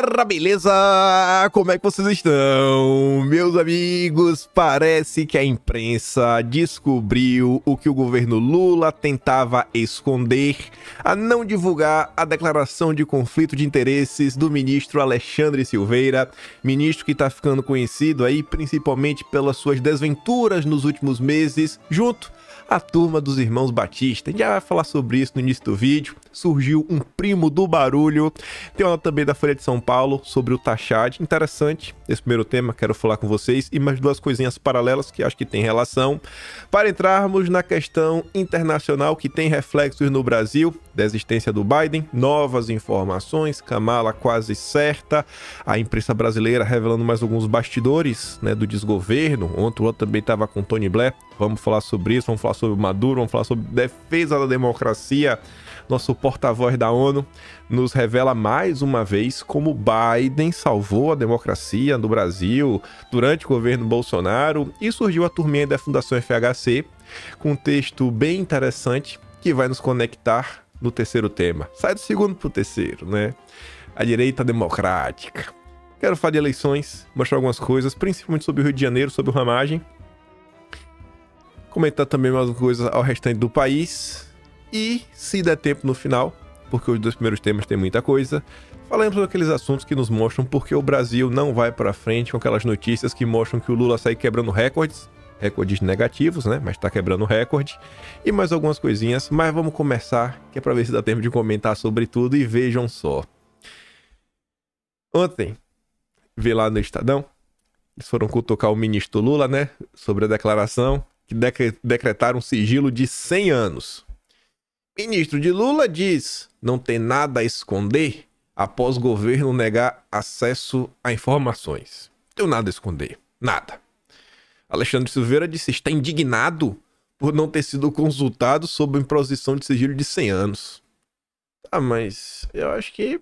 galera, beleza? Como é que vocês estão? Meus amigos, parece que a imprensa descobriu o que o governo Lula tentava esconder a não divulgar a declaração de conflito de interesses do ministro Alexandre Silveira, ministro que está ficando conhecido aí principalmente pelas suas desventuras nos últimos meses, junto à turma dos irmãos Batista. A gente já vai falar sobre isso no início do vídeo surgiu um primo do barulho. Tem uma também da Folha de São Paulo sobre o Tachad. Interessante esse primeiro tema, quero falar com vocês. E mais duas coisinhas paralelas que acho que tem relação. Para entrarmos na questão internacional que tem reflexos no Brasil, da existência do Biden, novas informações, Kamala quase certa, a imprensa brasileira revelando mais alguns bastidores né, do desgoverno. Ontem o também estava com Tony Blair. Vamos falar sobre isso, vamos falar sobre Maduro, vamos falar sobre defesa da democracia nosso porta-voz da ONU, nos revela mais uma vez como Biden salvou a democracia no Brasil durante o governo Bolsonaro e surgiu a turminha da Fundação FHC com um texto bem interessante que vai nos conectar no terceiro tema. Sai do segundo para o terceiro, né? A direita democrática. Quero falar de eleições, mostrar algumas coisas, principalmente sobre o Rio de Janeiro, sobre o Ramagem. Comentar também mais coisas ao restante do país e, se der tempo no final, porque os dois primeiros temas têm muita coisa, falamos daqueles assuntos que nos mostram porque o Brasil não vai para frente com aquelas notícias que mostram que o Lula sai quebrando recordes, recordes negativos, né? Mas tá quebrando recorde. E mais algumas coisinhas, mas vamos começar, que é para ver se dá tempo de comentar sobre tudo e vejam só. Ontem, vi lá no Estadão, eles foram cutucar o ministro Lula, né? Sobre a declaração que decretaram um sigilo de 100 anos. Ministro de Lula diz: não tem nada a esconder após governo negar acesso a informações. Não tem nada a esconder. Nada. Alexandre Silveira disse: está indignado por não ter sido consultado sobre a imposição de sigilo de 100 anos. Ah, mas eu acho que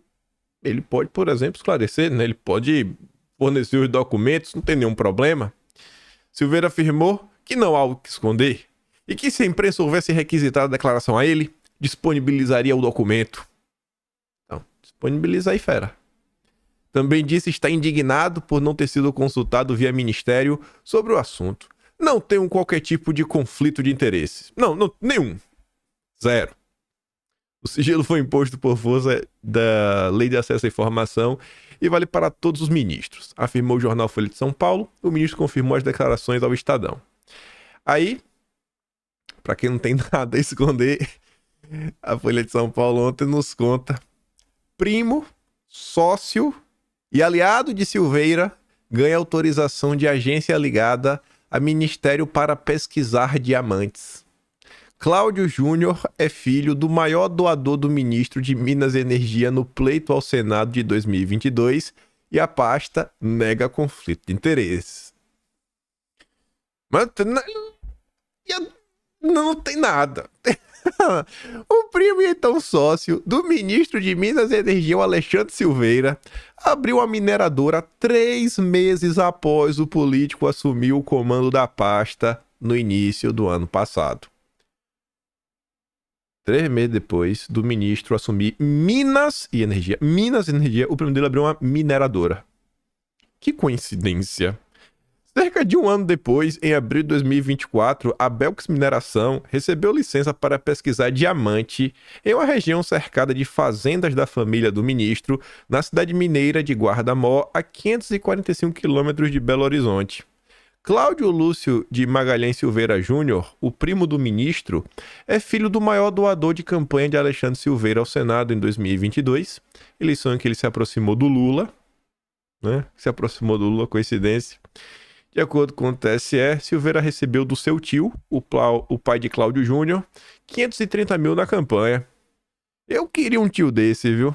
ele pode, por exemplo, esclarecer, né? Ele pode fornecer os documentos, não tem nenhum problema. Silveira afirmou que não há o que esconder e que se a imprensa houvesse requisitado a declaração a ele, disponibilizaria o documento. Então, disponibiliza aí, fera. Também disse estar indignado por não ter sido consultado via ministério sobre o assunto. Não tenho qualquer tipo de conflito de interesses. Não, não nenhum. Zero. O sigilo foi imposto por força da Lei de Acesso à Informação e vale para todos os ministros, afirmou o jornal Folha de São Paulo. O ministro confirmou as declarações ao Estadão. Aí, para quem não tem nada a esconder, a Folha de São Paulo ontem nos conta. Primo, sócio e aliado de Silveira ganha autorização de agência ligada a Ministério para pesquisar diamantes. Cláudio Júnior é filho do maior doador do ministro de Minas e Energia no pleito ao Senado de 2022 e a pasta nega conflito de interesses. Mas não, não tem nada. o primo e então sócio do ministro de Minas e Energia, Alexandre Silveira, abriu a mineradora três meses após o político assumir o comando da pasta no início do ano passado. Três meses depois do ministro assumir Minas e Energia. Minas e Energia, o primo dele abriu uma mineradora. Que coincidência. Cerca de um ano depois, em abril de 2024, a Belks Mineração recebeu licença para pesquisar diamante em uma região cercada de fazendas da família do ministro, na cidade mineira de Guardamó, a 545 quilômetros de Belo Horizonte. Cláudio Lúcio de Magalhães Silveira Júnior, o primo do ministro, é filho do maior doador de campanha de Alexandre Silveira ao Senado em 2022, eleição em que ele se aproximou do Lula, né? Se aproximou do Lula, coincidência. De acordo com o TSE, Silveira recebeu do seu tio, o, plau, o pai de Cláudio Júnior, 530 mil na campanha. Eu queria um tio desse, viu?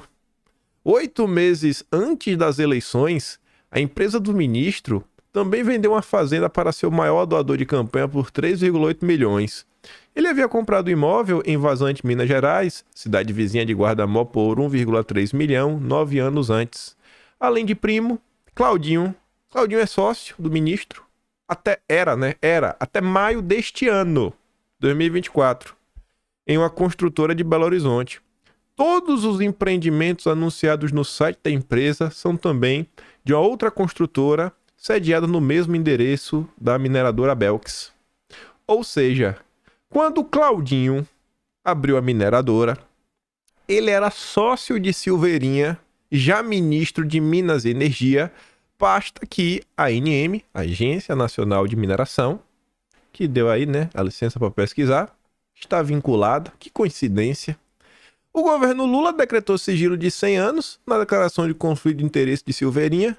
Oito meses antes das eleições, a empresa do ministro também vendeu uma fazenda para seu maior doador de campanha por 3,8 milhões. Ele havia comprado o imóvel em Vazante, Minas Gerais, cidade vizinha de Guardamó, por 1,3 milhão nove anos antes. Além de primo, Claudinho Claudinho é sócio do ministro. Até era, né? Era. Até maio deste ano, 2024. Em uma construtora de Belo Horizonte. Todos os empreendimentos anunciados no site da empresa são também de uma outra construtora sediada no mesmo endereço da mineradora Belks. Ou seja, quando Claudinho abriu a mineradora, ele era sócio de Silveirinha, já ministro de Minas e Energia, Basta que a ANM, Agência Nacional de Mineração, que deu aí, né, a licença para pesquisar, está vinculada. Que coincidência. O governo Lula decretou sigilo de 100 anos na declaração de conflito de interesse de Silveirinha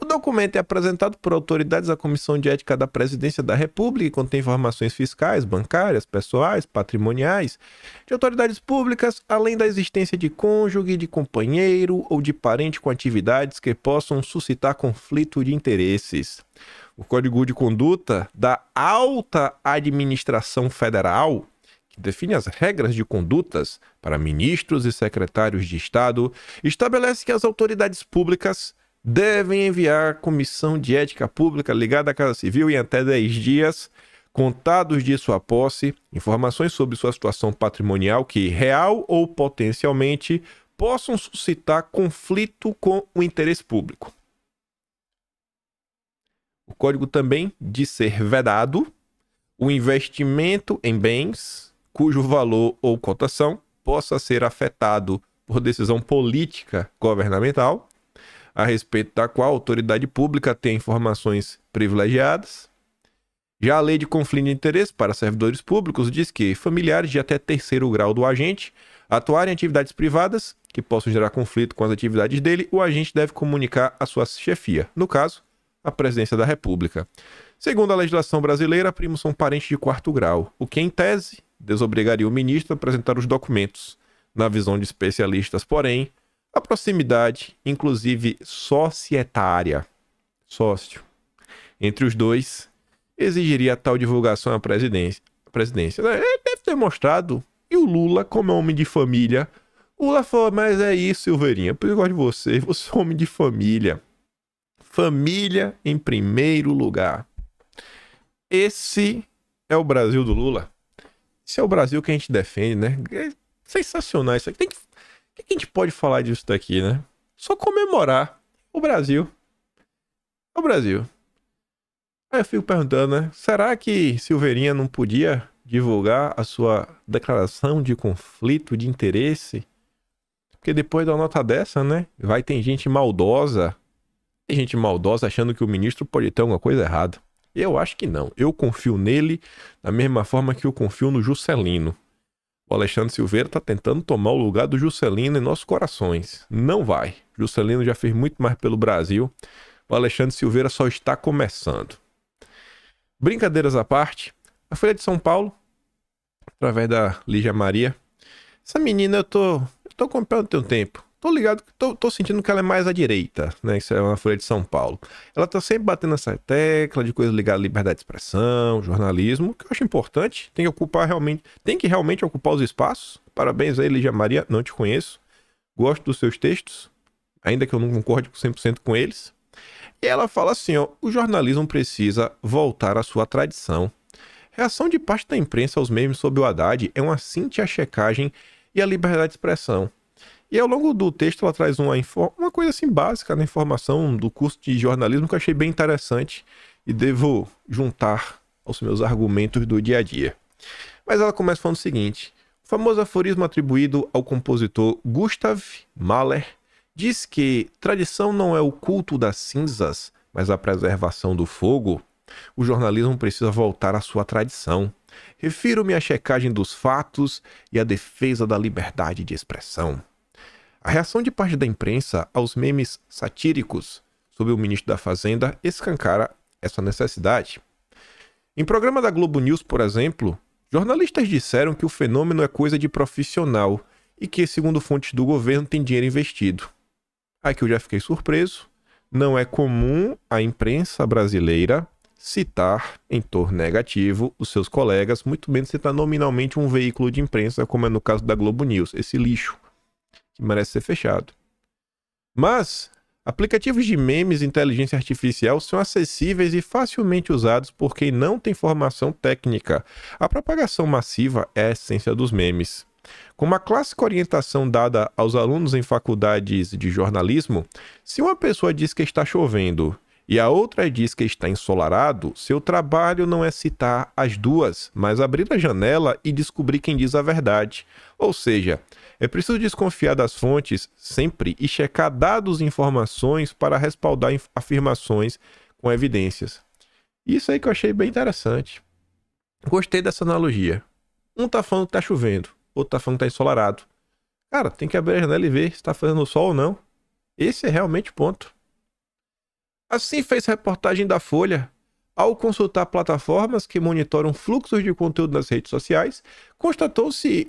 o documento é apresentado por autoridades à Comissão de Ética da Presidência da República e contém informações fiscais, bancárias, pessoais, patrimoniais, de autoridades públicas, além da existência de cônjuge, de companheiro ou de parente com atividades que possam suscitar conflito de interesses. O Código de Conduta da Alta Administração Federal que define as regras de condutas para ministros e secretários de Estado, estabelece que as autoridades públicas devem enviar à Comissão de Ética Pública ligada à Casa Civil em até 10 dias, contados de sua posse, informações sobre sua situação patrimonial que, real ou potencialmente, possam suscitar conflito com o interesse público. O código também diz ser vedado o investimento em bens cujo valor ou cotação possa ser afetado por decisão política governamental a respeito da qual a autoridade pública tem informações privilegiadas. Já a lei de conflito de interesse para servidores públicos diz que familiares de até terceiro grau do agente atuarem em atividades privadas que possam gerar conflito com as atividades dele, o agente deve comunicar à sua chefia, no caso, a presidência da República. Segundo a legislação brasileira, primos são parentes de quarto grau, o que, em tese, desobrigaria o ministro a apresentar os documentos. Na visão de especialistas, porém, a proximidade, inclusive societária, sócio, entre os dois, exigiria tal divulgação à presidência. À presidência. É, deve ter mostrado, e o Lula, como é homem de família, o Lula falou, mas é isso, Silveirinha, por eu gosto de você, você é homem de família. Família em primeiro lugar. Esse é o Brasil do Lula. Esse é o Brasil que a gente defende, né? É sensacional isso aqui. Tem que que a gente pode falar disso daqui, né? Só comemorar o Brasil. O Brasil. Aí eu fico perguntando, né? Será que Silveirinha não podia divulgar a sua declaração de conflito de interesse? Porque depois da nota dessa, né? Vai ter gente maldosa. Tem gente maldosa achando que o ministro pode ter alguma coisa errada. Eu acho que não. Eu confio nele da mesma forma que eu confio no Juscelino. O Alexandre Silveira está tentando tomar o lugar do Juscelino em nossos corações. Não vai. Juscelino já fez muito mais pelo Brasil. O Alexandre Silveira só está começando. Brincadeiras à parte, a Folha de São Paulo, através da Lígia Maria. Essa menina, eu tô, eu tô comprando teu tempo tô ligado, tô, tô sentindo que ela é mais à direita, né? Isso é uma folha de São Paulo. Ela tá sempre batendo essa tecla de coisa ligada à liberdade de expressão, jornalismo, que eu acho importante. Tem que ocupar realmente, tem que realmente ocupar os espaços. Parabéns aí, Lígia Maria, não te conheço. Gosto dos seus textos, ainda que eu não concorde 100% com eles. E ela fala assim, ó, o jornalismo precisa voltar à sua tradição. Reação de parte da imprensa aos memes sobre o Haddad é uma cintia checagem e a liberdade de expressão. E ao longo do texto ela traz uma, uma coisa assim básica na informação do curso de jornalismo que eu achei bem interessante e devo juntar aos meus argumentos do dia a dia. Mas ela começa falando o seguinte: o famoso aforismo atribuído ao compositor Gustav Mahler diz que tradição não é o culto das cinzas, mas a preservação do fogo. O jornalismo precisa voltar à sua tradição. Refiro-me à checagem dos fatos e à defesa da liberdade de expressão. A reação de parte da imprensa aos memes satíricos sobre o ministro da Fazenda escancara essa necessidade. Em programa da Globo News, por exemplo, jornalistas disseram que o fenômeno é coisa de profissional e que, segundo fontes do governo, tem dinheiro investido. Aqui eu já fiquei surpreso. Não é comum a imprensa brasileira citar em torno negativo os seus colegas, muito menos citar nominalmente um veículo de imprensa, como é no caso da Globo News, esse lixo que merece ser fechado. Mas, aplicativos de memes e inteligência artificial são acessíveis e facilmente usados por quem não tem formação técnica. A propagação massiva é a essência dos memes. Com uma clássica orientação dada aos alunos em faculdades de jornalismo, se uma pessoa diz que está chovendo e a outra diz que está ensolarado, seu trabalho não é citar as duas, mas abrir a janela e descobrir quem diz a verdade. Ou seja, é preciso desconfiar das fontes sempre e checar dados e informações para respaldar afirmações com evidências. Isso aí que eu achei bem interessante. Gostei dessa analogia. Um tá falando que tá chovendo, outro tá falando que tá ensolarado. Cara, tem que abrir a janela e ver se tá fazendo sol ou não. Esse é realmente o ponto. Assim fez reportagem da Folha. Ao consultar plataformas que monitoram fluxos de conteúdo nas redes sociais, constatou-se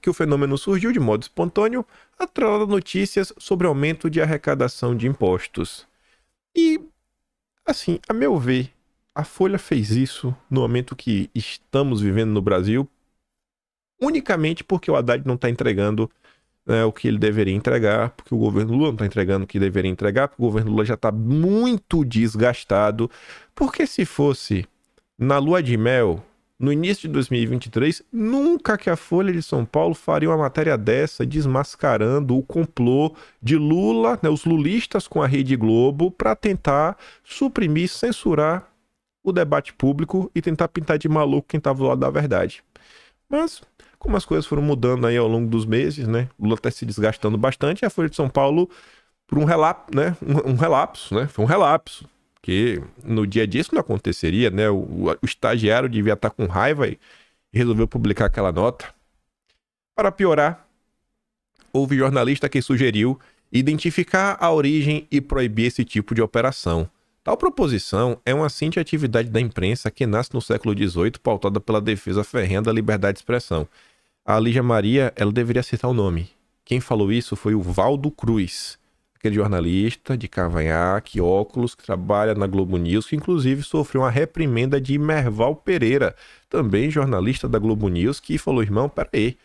que o fenômeno surgiu de modo espontâneo, atrelado a notícias sobre aumento de arrecadação de impostos. E, assim, a meu ver, a Folha fez isso no momento que estamos vivendo no Brasil, unicamente porque o Haddad não está entregando né, o que ele deveria entregar, porque o governo Lula não está entregando o que deveria entregar, porque o governo Lula já está muito desgastado. Porque se fosse na lua de mel, no início de 2023, nunca que a Folha de São Paulo faria uma matéria dessa desmascarando o complô de Lula, né, os lulistas com a Rede Globo, para tentar suprimir, censurar o debate público e tentar pintar de maluco quem estava do lado da verdade. Mas como as coisas foram mudando aí ao longo dos meses, né? Lula até tá se desgastando bastante, a Folha de São Paulo por um relapso, né? Um, um relapso, né? Foi um relapso. Que no dia a dia isso não aconteceria, né? O, o, o estagiário devia estar tá com raiva e resolveu publicar aquela nota. Para piorar, houve jornalista que sugeriu identificar a origem e proibir esse tipo de operação. Tal proposição é uma cinte atividade da imprensa que nasce no século XVIII pautada pela defesa ferrenha da liberdade de expressão a Lígia Maria, ela deveria citar o nome. Quem falou isso foi o Valdo Cruz, aquele jornalista de cavanhaque, óculos, que trabalha na Globo News, que inclusive sofreu uma reprimenda de Merval Pereira, também jornalista da Globo News, que falou, irmão, peraí,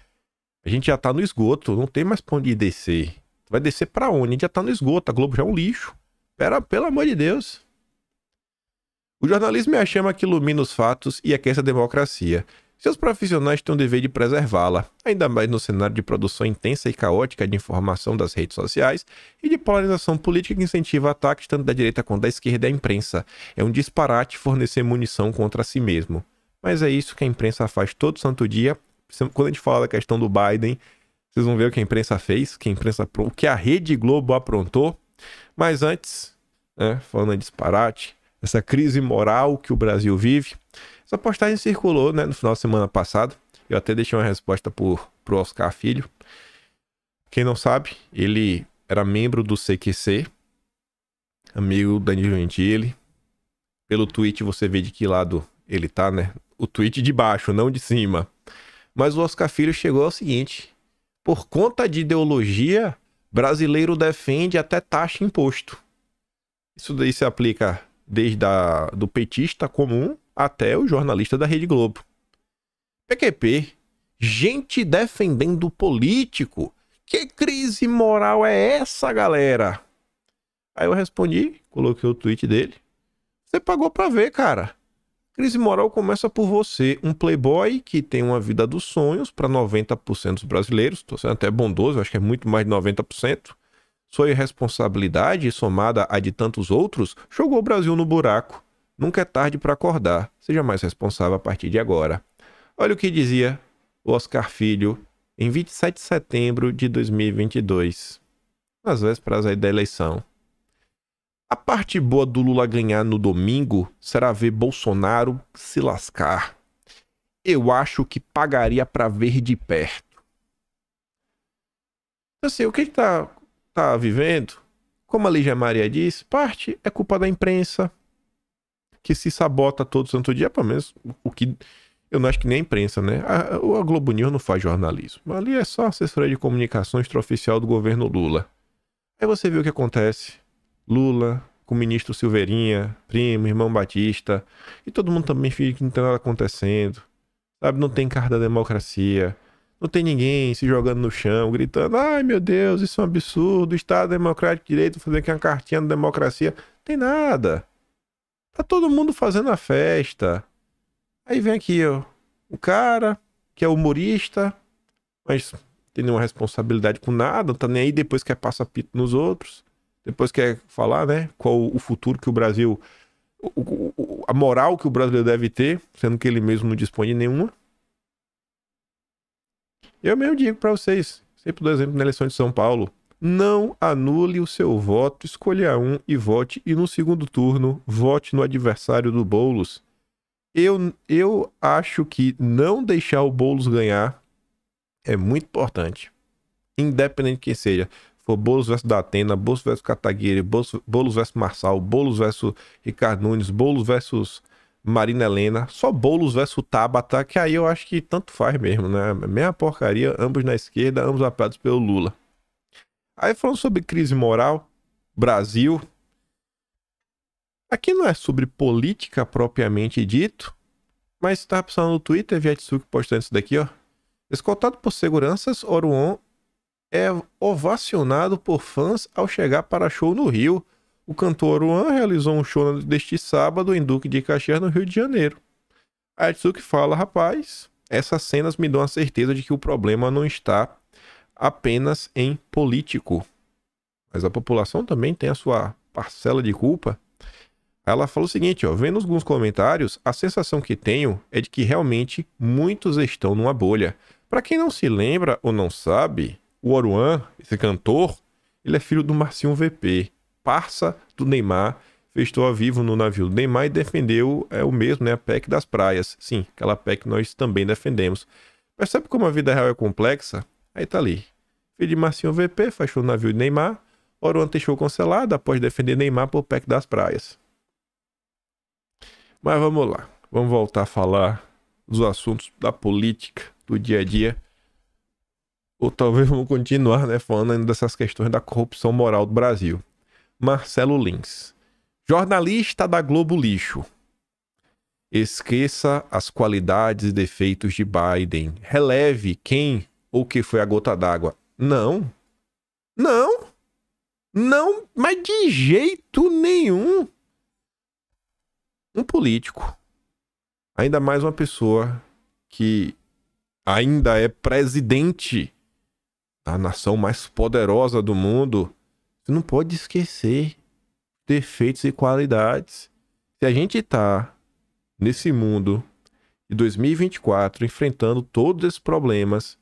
a gente já tá no esgoto, não tem mais pra onde descer. Vai descer para onde? A gente já tá no esgoto, a Globo já é um lixo. Pera, pelo amor de Deus. O jornalismo é a chama que ilumina os fatos e aquece a democracia. Seus profissionais têm o dever de preservá-la, ainda mais no cenário de produção intensa e caótica de informação das redes sociais e de polarização política que incentiva ataques tanto da direita quanto da esquerda à imprensa. É um disparate fornecer munição contra si mesmo. Mas é isso que a imprensa faz todo santo dia. Quando a gente fala da questão do Biden, vocês vão ver o que a imprensa fez, que a imprensa, o que a Rede Globo aprontou. Mas antes, né, falando em disparate, essa crise moral que o Brasil vive, essa postagem circulou né, no final de semana passado. Eu até deixei uma resposta por, pro Oscar Filho. Quem não sabe, ele era membro do CQC, amigo do Danilo Gentili. Pelo tweet você vê de que lado ele tá, né? O tweet de baixo, não de cima. Mas o Oscar Filho chegou ao seguinte: por conta de ideologia, brasileiro defende até taxa e imposto. Isso daí se aplica desde o do petista comum até o jornalista da Rede Globo. PQP, gente defendendo político. Que crise moral é essa, galera? Aí eu respondi, coloquei o tweet dele. Você pagou pra ver, cara. Crise moral começa por você, um playboy que tem uma vida dos sonhos para 90% dos brasileiros, tô sendo até bondoso, acho que é muito mais de 90%. Sua irresponsabilidade, somada à de tantos outros, jogou o Brasil no buraco. Nunca é tarde para acordar, seja mais responsável a partir de agora. Olha o que dizia o Oscar Filho em 27 de setembro de 2022, nas vésperas aí da eleição. A parte boa do Lula ganhar no domingo será ver Bolsonaro se lascar. Eu acho que pagaria para ver de perto. Então, assim, o que ele está tá vivendo, como a Lígia Maria diz, parte é culpa da imprensa, que se sabota todo santo dia, pelo menos o que. Eu não acho que nem a imprensa, né? A, a Globo News não faz jornalismo. Ali é só assessoria de comunicação extraoficial do governo Lula. Aí você vê o que acontece. Lula, com o ministro Silveirinha, primo, irmão Batista, e todo mundo também fica que não tem nada acontecendo. Sabe, não tem cara da democracia. Não tem ninguém se jogando no chão, gritando: ai meu Deus, isso é um absurdo, Estado Democrático de Direito, fazer aqui uma cartinha da democracia. Não tem nada. Tá todo mundo fazendo a festa. Aí vem aqui, ó, o cara que é humorista, mas tem nenhuma responsabilidade com nada, não tá nem aí, depois quer passar pito nos outros, depois quer falar, né, qual o futuro que o Brasil, o, o, a moral que o brasileiro deve ter, sendo que ele mesmo não dispõe de nenhuma. Eu mesmo digo para vocês, sempre dou exemplo na eleição de São Paulo, não anule o seu voto, escolha um e vote, e no segundo turno, vote no adversário do Boulos. Eu, eu acho que não deixar o Boulos ganhar é muito importante. Independente de quem seja. For Boulos versus Datena, Boulos versus Cataguiri, Boulos, Boulos versus Marçal, Boulos versus Ricardo Nunes, Boulos versus Marina Helena, só Boulos versus Tabata, que aí eu acho que tanto faz mesmo, né? É meia porcaria, ambos na esquerda, ambos apoiados pelo Lula. Aí falando sobre crise moral, Brasil. Aqui não é sobre política propriamente dito, mas está passando no Twitter, Viatsuki postando isso daqui, ó. Escoltado por seguranças, Oruon é ovacionado por fãs ao chegar para show no Rio. O cantor Oruan realizou um show deste sábado em Duque de Caxias, no Rio de Janeiro. A Atsuki fala, rapaz, essas cenas me dão a certeza de que o problema não está apenas em político. Mas a população também tem a sua parcela de culpa. Ela falou o seguinte, ó, vendo alguns comentários, a sensação que tenho é de que realmente muitos estão numa bolha. Para quem não se lembra ou não sabe, o Oruan, esse cantor, ele é filho do Marcinho VP, parça do Neymar, festou a vivo no navio do Neymar e defendeu é o mesmo, né, a PEC das praias. Sim, aquela PEC nós também defendemos. Percebe como a vida real é complexa? Aí tá ali, Pedir de Marcinho VP fechou o navio de Neymar. Oruan deixou cancelado após defender Neymar por PEC das praias. Mas vamos lá. Vamos voltar a falar dos assuntos da política, do dia a dia. Ou talvez vamos continuar né, falando ainda dessas questões da corrupção moral do Brasil. Marcelo Lins. Jornalista da Globo Lixo. Esqueça as qualidades e defeitos de Biden. Releve quem ou que foi a gota d'água. Não. Não. Não, mas de jeito nenhum. Um político, ainda mais uma pessoa que ainda é presidente da nação mais poderosa do mundo, você não pode esquecer defeitos e qualidades. Se a gente está nesse mundo de 2024 enfrentando todos esses problemas,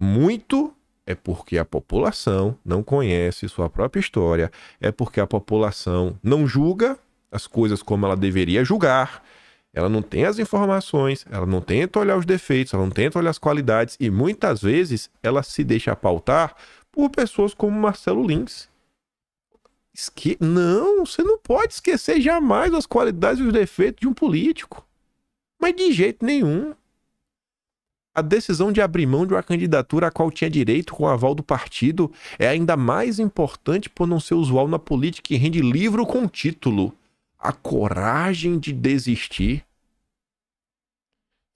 muito é porque a população não conhece sua própria história, é porque a população não julga as coisas como ela deveria julgar, ela não tem as informações, ela não tenta olhar os defeitos, ela não tenta olhar as qualidades e muitas vezes ela se deixa pautar por pessoas como Marcelo Lins. Esque... Não, você não pode esquecer jamais as qualidades e os defeitos de um político. Mas de jeito nenhum. A decisão de abrir mão de uma candidatura a qual tinha direito com o aval do partido é ainda mais importante por não ser usual na política e rende livro com título. A coragem de desistir.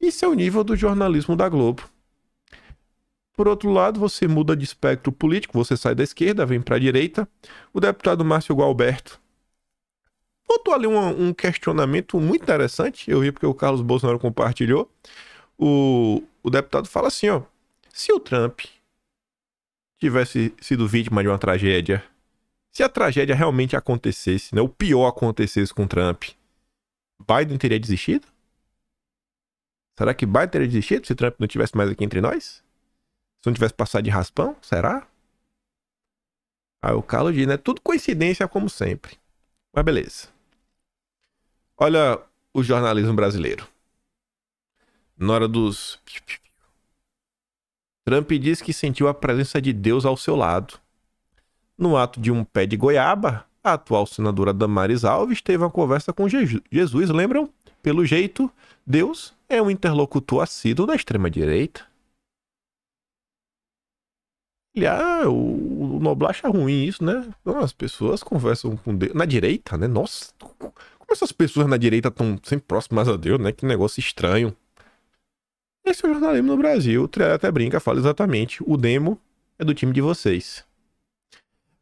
Isso é o nível do jornalismo da Globo. Por outro lado, você muda de espectro político, você sai da esquerda, vem para a direita. O deputado Márcio Gualberto botou ali um, um questionamento muito interessante. Eu vi porque o Carlos Bolsonaro compartilhou. O, o deputado fala assim, ó, se o Trump tivesse sido vítima de uma tragédia, se a tragédia realmente acontecesse, né, o pior acontecesse com o Trump, Biden teria desistido? Será que Biden teria desistido se Trump não tivesse mais aqui entre nós? Se não tivesse passado de raspão, será? Aí o Carlos diz, né? Tudo coincidência como sempre. Mas beleza. Olha o jornalismo brasileiro na hora dos. Trump diz que sentiu a presença de Deus ao seu lado. No ato de um pé de goiaba, a atual senadora Damares Alves teve uma conversa com Jesus, lembram? Pelo jeito, Deus é um interlocutor assíduo da extrema-direita. Ah, o, o Noblar acha ruim isso, né? Não, as pessoas conversam com Deus. Na direita, né? Nossa, como essas pessoas na direita estão sempre próximas a Deus, né? Que negócio estranho. Esse é o jornalismo no Brasil. O Trello até brinca, fala exatamente. O demo é do time de vocês.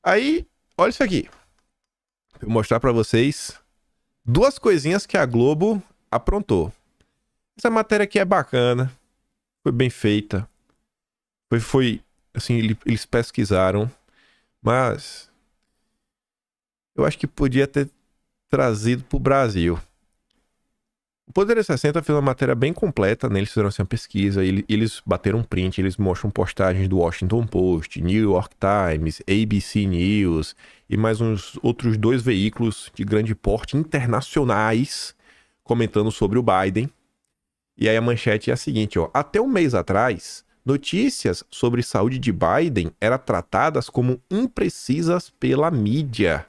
Aí, olha isso aqui. Vou mostrar para vocês duas coisinhas que a Globo aprontou. Essa matéria aqui é bacana. Foi bem feita. Foi, foi assim, eles pesquisaram. Mas eu acho que podia ter trazido para o Brasil. O Poder 60 fez uma matéria bem completa, né? Eles fizeram assim, uma pesquisa, e eles bateram print, eles mostram postagens do Washington Post, New York Times, ABC News e mais uns outros dois veículos de grande porte internacionais comentando sobre o Biden. E aí a manchete é a seguinte, ó: até um mês atrás, notícias sobre saúde de Biden eram tratadas como imprecisas pela mídia.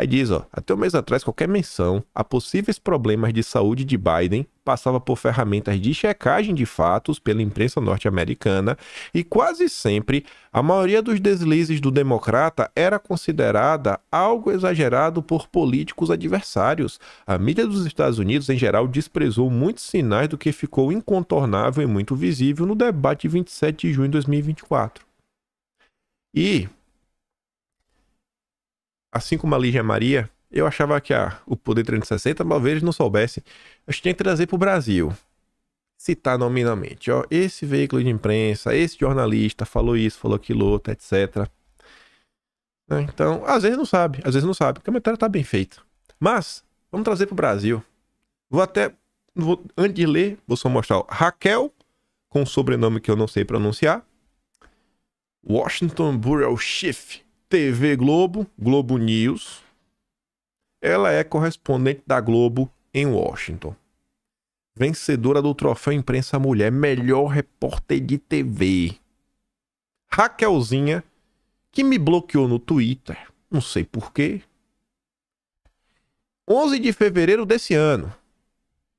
Aí diz, ó, até um mês atrás, qualquer menção a possíveis problemas de saúde de Biden passava por ferramentas de checagem de fatos pela imprensa norte-americana e quase sempre a maioria dos deslizes do democrata era considerada algo exagerado por políticos adversários. A mídia dos Estados Unidos, em geral, desprezou muitos sinais do que ficou incontornável e muito visível no debate de 27 de junho de 2024. E assim como a Lígia Maria, eu achava que a, o Poder 360 talvez não soubesse. A tinha que trazer para o Brasil. Citar nominalmente. Ó, esse veículo de imprensa, esse jornalista falou isso, falou aquilo outro, etc. Né, então, às vezes não sabe, às vezes não sabe. O comentário tá bem feito. Mas, vamos trazer para o Brasil. Vou até. Vou, antes de ler, vou só mostrar. Ó, Raquel, com um sobrenome que eu não sei pronunciar. Washington Burrell Schiff TV Globo, Globo News. Ela é correspondente da Globo em Washington. Vencedora do troféu Imprensa Mulher, melhor repórter de TV. Raquelzinha, que me bloqueou no Twitter, não sei porquê. 11 de fevereiro desse ano.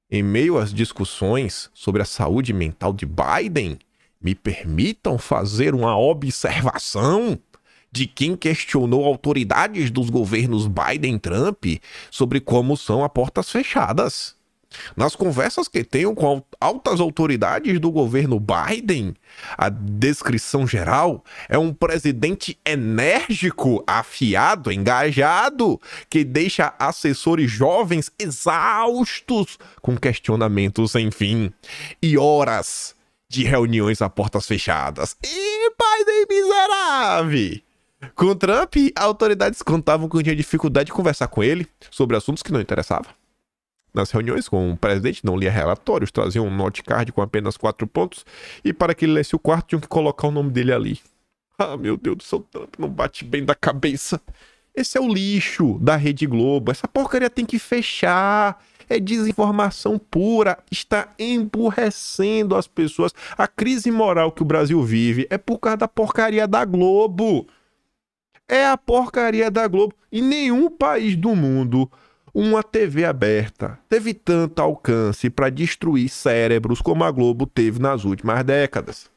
Em meio às discussões sobre a saúde mental de Biden, me permitam fazer uma observação? de quem questionou autoridades dos governos Biden e Trump sobre como são a portas fechadas. Nas conversas que tenho com altas autoridades do governo Biden, a descrição geral é um presidente enérgico, afiado, engajado, que deixa assessores jovens exaustos com questionamentos sem fim e horas de reuniões a portas fechadas. E Biden miserável! Com Trump, autoridades contavam que tinha dificuldade de conversar com ele sobre assuntos que não interessavam. Nas reuniões com o presidente, não lia relatórios, trazia um note card com apenas quatro pontos, e para que ele lesse o quarto, tinham que colocar o nome dele ali. Ah, meu Deus do céu, Trump não bate bem da cabeça. Esse é o lixo da Rede Globo. Essa porcaria tem que fechar. É desinformação pura. Está emburrecendo as pessoas. A crise moral que o Brasil vive é por causa da porcaria da Globo é a porcaria da Globo. Em nenhum país do mundo uma TV aberta teve tanto alcance para destruir cérebros como a Globo teve nas últimas décadas.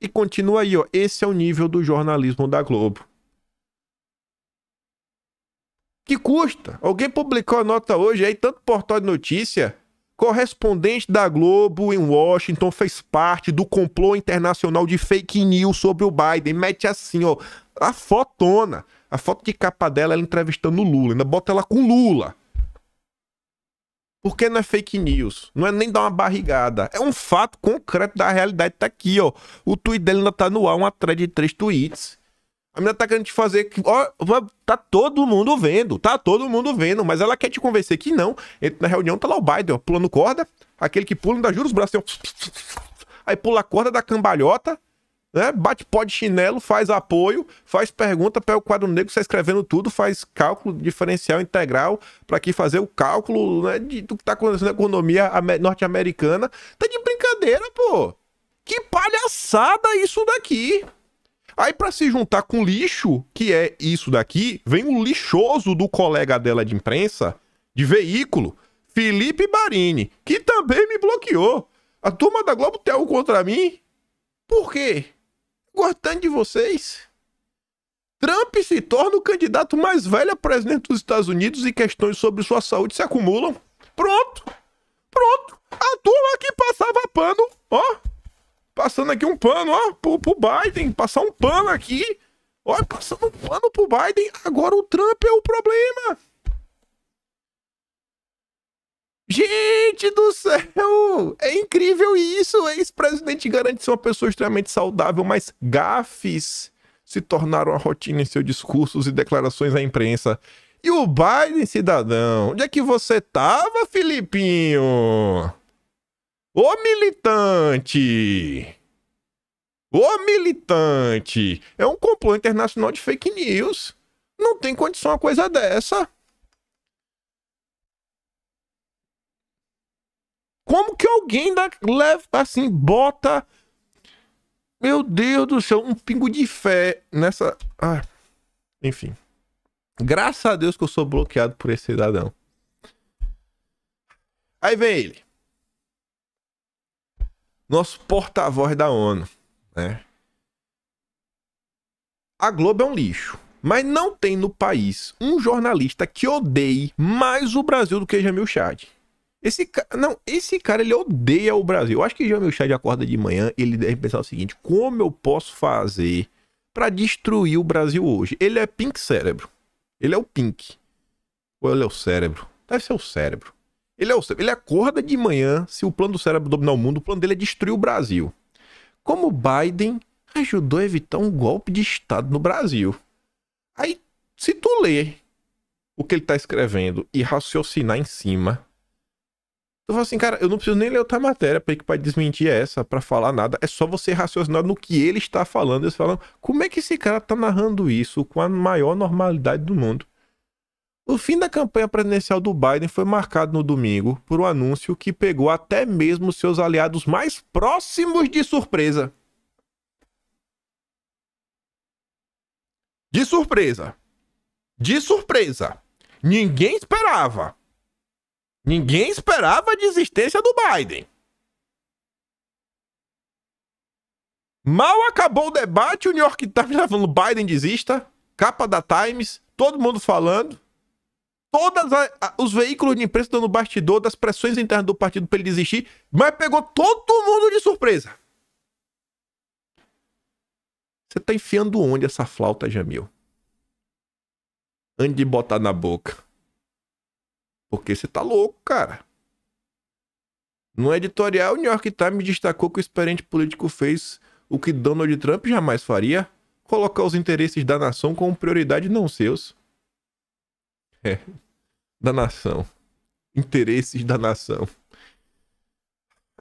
E continua aí, ó. Esse é o nível do jornalismo da Globo. Que custa? Alguém publicou a nota hoje aí, tanto portal de notícia Correspondente da Globo em Washington fez parte do complô internacional de fake news sobre o Biden. Mete assim, ó, a fotona, a foto de capa dela, ela entrevistando o Lula. Ainda bota ela com Lula. Porque não é fake news, não é nem dar uma barrigada. É um fato concreto da realidade, tá aqui, ó. O tweet dele ainda tá no ar, uma thread de três tweets. A menina tá querendo te fazer que. Ó, tá todo mundo vendo, tá todo mundo vendo, mas ela quer te convencer que não. Na reunião tá lá o Biden, ó, pulando corda, aquele que pula, e dá jura os braços, assim, aí pula a corda da cambalhota, né? Bate pó de chinelo, faz apoio, faz pergunta, pega o quadro negro, sai escrevendo tudo, faz cálculo diferencial integral para que fazer o cálculo né, de, do que tá acontecendo na economia norte-americana. Tá de brincadeira, pô! Que palhaçada isso daqui! Aí, para se juntar com lixo, que é isso daqui, vem o lixoso do colega dela de imprensa, de veículo, Felipe Barini, que também me bloqueou. A turma da Globo tem algo contra mim? Por quê? Gostando de vocês? Trump se torna o candidato mais velho a presidente dos Estados Unidos e questões sobre sua saúde se acumulam. Pronto! Pronto! A turma que passava pano, ó, passando aqui um pano, ó, pro, pro Biden, passar um pano aqui. Ó, passando um pano pro Biden. Agora o Trump é o problema. Gente do céu! É incrível isso! Ex-presidente garante ser uma pessoa extremamente saudável, mas gafes se tornaram a rotina em seus discursos e declarações à imprensa. E o Biden, cidadão? Onde é que você tava, Filipinho? Ô militante! Ô militante! É um complô internacional de fake news. Não tem condição uma coisa dessa. Como que alguém da, leva, assim, bota. Meu Deus do céu, um pingo de fé nessa. Ah, enfim. Graças a Deus que eu sou bloqueado por esse cidadão. Aí vem ele nosso porta-voz da ONU, né? A Globo é um lixo, mas não tem no país um jornalista que odeie mais o Brasil do que Jamil Chad. Esse não, esse cara ele odeia o Brasil. Eu acho que Jamil Chad acorda de manhã, ele deve pensar o seguinte: como eu posso fazer para destruir o Brasil hoje? Ele é pink cérebro. Ele é o pink. Ou ele é o cérebro? Deve ser o cérebro. Ele, é ele acorda de manhã, se o plano do cérebro dominar o mundo, o plano dele é destruir o Brasil. Como Biden ajudou a evitar um golpe de Estado no Brasil? Aí, se tu ler o que ele tá escrevendo e raciocinar em cima, tu fala assim, cara, eu não preciso nem ler outra matéria pra, pra desmentir essa, para falar nada. É só você raciocinar no que ele está falando. Eles falam, como é que esse cara tá narrando isso com a maior normalidade do mundo? O fim da campanha presidencial do Biden foi marcado no domingo por um anúncio que pegou até mesmo seus aliados mais próximos de surpresa. De surpresa. De surpresa. Ninguém esperava. Ninguém esperava a desistência do Biden. Mal acabou o debate, o New York Times tá falando Biden desista, capa da Times, todo mundo falando todos os veículos de imprensa dando bastidor das pressões internas do partido para ele desistir, mas pegou todo mundo de surpresa. Você tá enfiando onde essa flauta, Jamil? Antes de botar na boca. Porque você tá louco, cara. No editorial, o New York Times destacou que o experiente político fez o que Donald Trump jamais faria: colocar os interesses da nação como prioridade não seus. É, da nação. Interesses da nação.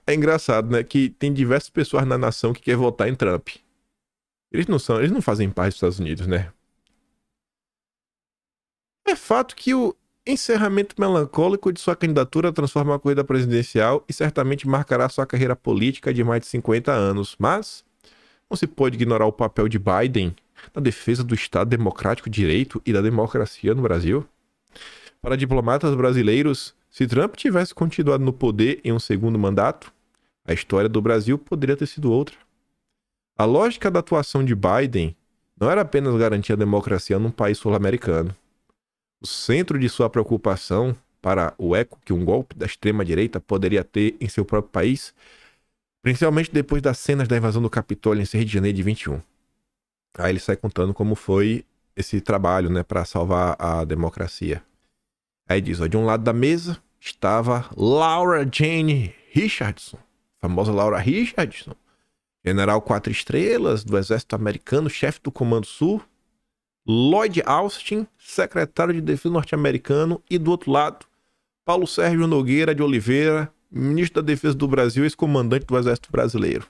É engraçado, né? Que tem diversas pessoas na nação que quer votar em Trump. Eles não são, eles não fazem parte dos Estados Unidos, né? É fato que o encerramento melancólico de sua candidatura transforma a corrida presidencial e certamente marcará sua carreira política de mais de 50 anos. Mas não se pode ignorar o papel de Biden na defesa do Estado Democrático de Direito e da democracia no Brasil. Para diplomatas brasileiros, se Trump tivesse continuado no poder em um segundo mandato, a história do Brasil poderia ter sido outra. A lógica da atuação de Biden não era apenas garantir a democracia num país sul-americano. O centro de sua preocupação para o eco que um golpe da extrema-direita poderia ter em seu próprio país, principalmente depois das cenas da invasão do Capitólio em 6 de janeiro de 21. Aí ele sai contando como foi esse trabalho né, para salvar a democracia. Aí diz, ó, de um lado da mesa estava Laura Jane Richardson, famosa Laura Richardson, general quatro estrelas do exército americano, chefe do Comando Sul, Lloyd Austin, secretário de Defesa norte-americano, e do outro lado, Paulo Sérgio Nogueira de Oliveira, ministro da Defesa do Brasil, ex-comandante do Exército Brasileiro.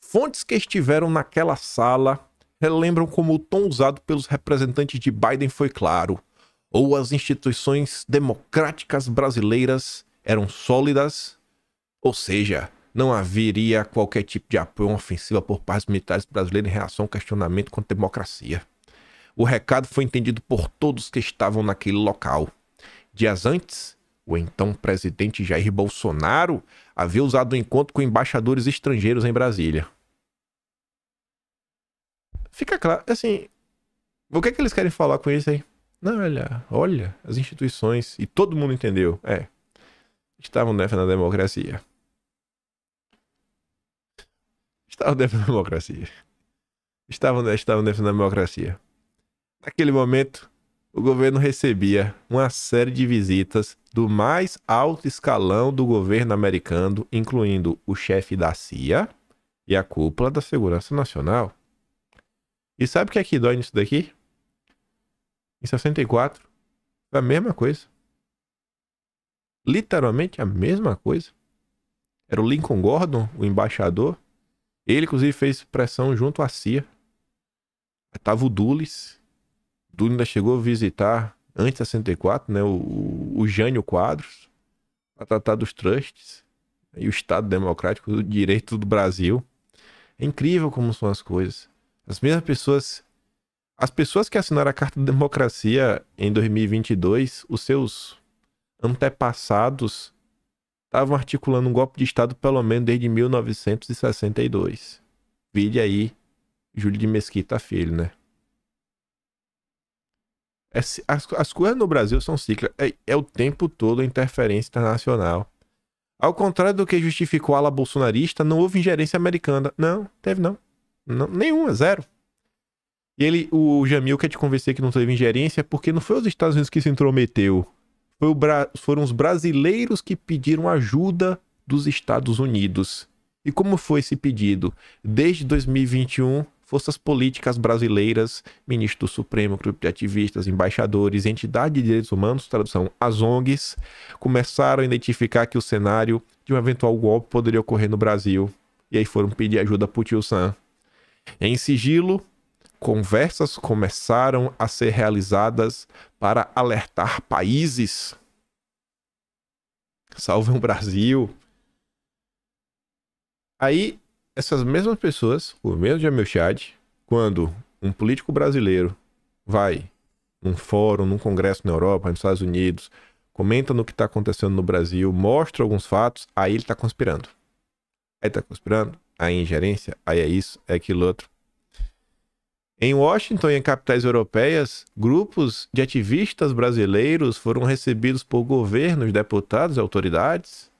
Fontes que estiveram naquela sala relembram como o tom usado pelos representantes de Biden foi claro ou as instituições democráticas brasileiras eram sólidas, ou seja, não haveria qualquer tipo de apoio ofensiva por parte militares brasileiros em relação ao questionamento contra a democracia. O recado foi entendido por todos que estavam naquele local. Dias antes, o então presidente Jair Bolsonaro havia usado um encontro com embaixadores estrangeiros em Brasília. Fica claro, assim, o que é que eles querem falar com isso aí? Não, olha, olha as instituições. E todo mundo entendeu. É. Estavam defendendo a democracia. Estavam defendendo a democracia. Estavam, estavam defendendo a democracia. Naquele momento, o governo recebia uma série de visitas do mais alto escalão do governo americano, incluindo o chefe da CIA e a cúpula da Segurança Nacional. E sabe o que é que dói nisso daqui? em 64. Foi a mesma coisa. Literalmente a mesma coisa. Era o Lincoln Gordon, o embaixador. Ele, inclusive, fez pressão junto à CIA. estava o Dulles. Dulles ainda chegou a visitar, antes de 64, né, o, o Jânio Quadros, para tratar dos trusts né, e o Estado Democrático, o direito do Brasil. É incrível como são as coisas. As mesmas pessoas as pessoas que assinaram a Carta da Democracia em 2022, os seus antepassados estavam articulando um golpe de Estado pelo menos desde 1962. Vide aí Júlio de Mesquita Filho, né? É as, as coisas no Brasil são cíclicas. É, é o tempo todo a interferência internacional. Ao contrário do que justificou a ala bolsonarista, não houve ingerência americana. Não, teve não. não nenhuma, zero. E ele, o Jamil quer te convencer que não teve ingerência porque não foi os Estados Unidos que se intrometeu. Bra... Foram os brasileiros que pediram ajuda dos Estados Unidos. E como foi esse pedido? Desde 2021, forças políticas brasileiras, ministro do Supremo, grupo de ativistas, embaixadores, entidades de direitos humanos, tradução, as ONGs, começaram a identificar que o cenário de um eventual golpe poderia ocorrer no Brasil. E aí foram pedir ajuda pro Tio Sam. Em sigilo, conversas começaram a ser realizadas para alertar países. Salve o Brasil. Aí, essas mesmas pessoas, por mesmo de meu chat, quando um político brasileiro vai num fórum, num congresso na Europa, nos Estados Unidos, comenta no que está acontecendo no Brasil, mostra alguns fatos, aí ele está conspirando. Aí está conspirando, aí é ingerência, aí é isso, é aquilo outro. Em Washington e em capitais europeias, grupos de ativistas brasileiros foram recebidos por governos, deputados e autoridades,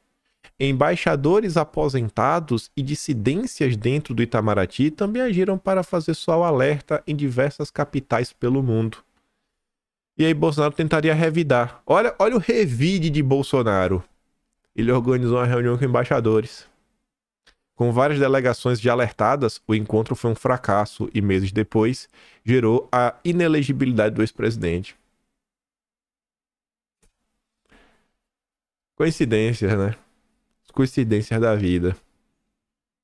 embaixadores aposentados e dissidências dentro do Itamaraty também agiram para fazer sua alerta em diversas capitais pelo mundo. E aí Bolsonaro tentaria revidar. Olha, olha o revide de Bolsonaro. Ele organizou uma reunião com embaixadores. Com várias delegações de alertadas, o encontro foi um fracasso e meses depois gerou a inelegibilidade do ex-presidente. Coincidências, né? Coincidências da vida.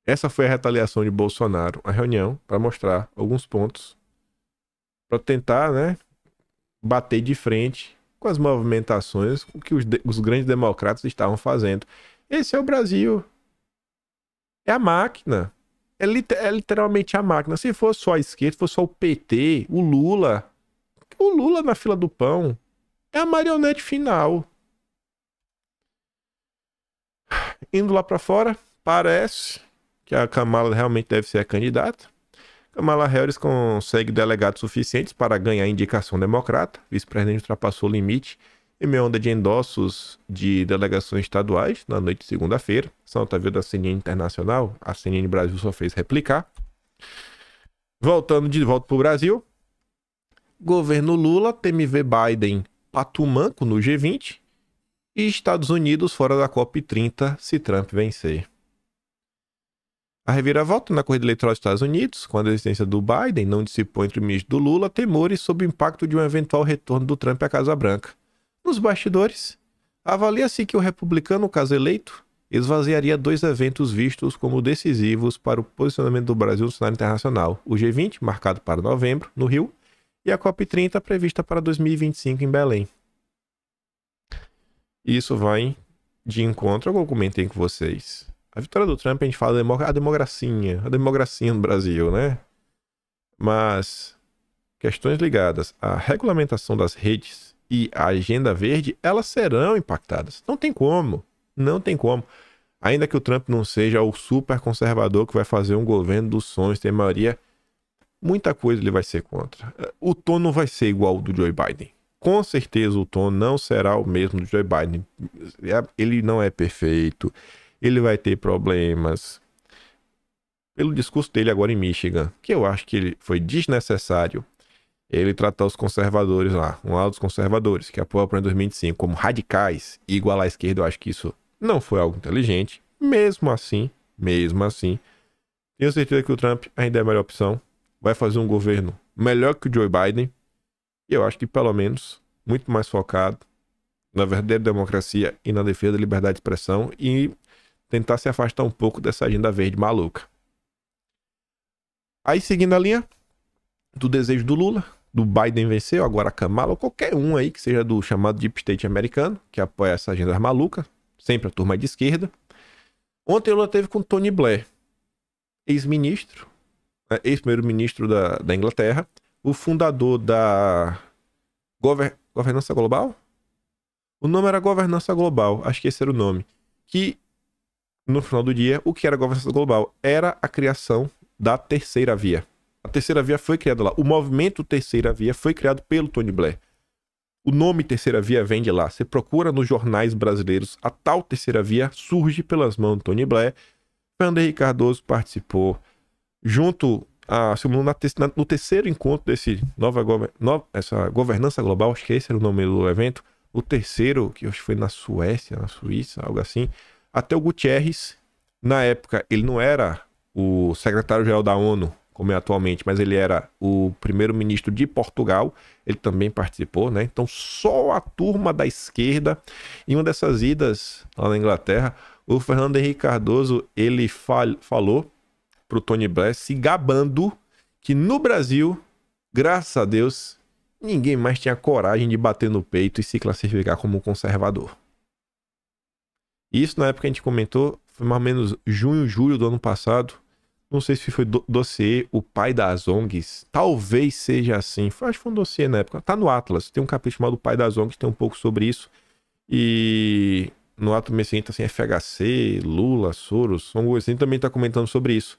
Essa foi a retaliação de Bolsonaro, a reunião para mostrar alguns pontos para tentar, né, bater de frente com as movimentações que os, os grandes democratas estavam fazendo. Esse é o Brasil, é a máquina. É, é literalmente a máquina. Se fosse só a esquerda, se fosse só o PT, o Lula. O Lula na fila do pão é a marionete final. Indo lá para fora, parece que a Kamala realmente deve ser a candidata. Kamala Harris consegue delegados suficientes para ganhar a indicação democrata. Vice-presidente ultrapassou o limite em minha onda de endossos de delegações estaduais, na noite de segunda-feira, São Otávio da CNN Internacional, a CNN Brasil só fez replicar. Voltando de volta para o Brasil, governo Lula, TMV Biden, patumanco no G20 e Estados Unidos fora da COP30 se Trump vencer. A reviravolta na corrida eleitoral dos Estados Unidos, quando a existência do Biden não dissipou entre o ministro do Lula temores sobre o impacto de um eventual retorno do Trump à Casa Branca. Nos bastidores, avalia-se que o republicano, caso eleito, esvaziaria dois eventos vistos como decisivos para o posicionamento do Brasil no cenário internacional: o G20, marcado para novembro, no Rio, e a COP30, prevista para 2025 em Belém. Isso vai de encontro ao que eu comentei com vocês. A vitória do Trump, a gente fala a democracia, a democracia no Brasil, né? Mas questões ligadas à regulamentação das redes e a agenda verde, elas serão impactadas. Não tem como. Não tem como. Ainda que o Trump não seja o super conservador que vai fazer um governo dos sonhos, tem maioria, muita coisa ele vai ser contra. O tom não vai ser igual ao do Joe Biden. Com certeza o tom não será o mesmo do Joe Biden. É, ele não é perfeito, ele vai ter problemas. Pelo discurso dele agora em Michigan, que eu acho que ele foi desnecessário, ele trata os conservadores lá, um lado dos conservadores, que apoia o plano 2025 como radicais e igual à esquerda, eu acho que isso não foi algo inteligente. Mesmo assim, mesmo assim, tenho certeza que o Trump ainda é a melhor opção. Vai fazer um governo melhor que o Joe Biden. E eu acho que, pelo menos, muito mais focado na verdadeira democracia e na defesa da liberdade de expressão e tentar se afastar um pouco dessa agenda verde maluca. Aí, seguindo a linha do desejo do Lula, do Biden venceu, agora Kamala, ou qualquer um aí que seja do chamado Deep State americano, que apoia essa agenda maluca, sempre a turma de esquerda. Ontem Lula teve com Tony Blair, ex-ministro, né, ex-primeiro-ministro da, da Inglaterra, o fundador da Gover... Governança Global? O nome era Governança Global, acho que esse era o nome. Que, no final do dia, o que era Governança Global? Era a criação da terceira via a terceira via foi criada lá. O movimento Terceira Via foi criado pelo Tony Blair. O nome Terceira Via vem de lá. Você procura nos jornais brasileiros, a tal Terceira Via surge pelas mãos de Tony Blair. Fernando Henrique Cardoso participou. Junto a, no terceiro encontro desse nova, essa governança global, acho que esse era o nome do evento, o terceiro, que acho que foi na Suécia, na Suíça, algo assim, até o Gutierrez, na época, ele não era o secretário-geral da ONU, como é atualmente, mas ele era o primeiro-ministro de Portugal, ele também participou, né? Então só a turma da esquerda, em uma dessas idas lá na Inglaterra, o Fernando Henrique Cardoso, ele fal falou pro Tony Blair se gabando que no Brasil, graças a Deus, ninguém mais tinha coragem de bater no peito e se classificar como conservador. Isso na época a gente comentou, foi mais ou menos junho, julho do ano passado, não sei se foi do dossiê O Pai das ONGs. Talvez seja assim. acho que foi um dossiê na época. Tá no Atlas. Tem um capítulo chamado O Pai das ONGs, tem um pouco sobre isso. E no Atlas mês tá assim, FHC, Lula, Soros, São Goiânia assim, também tá comentando sobre isso.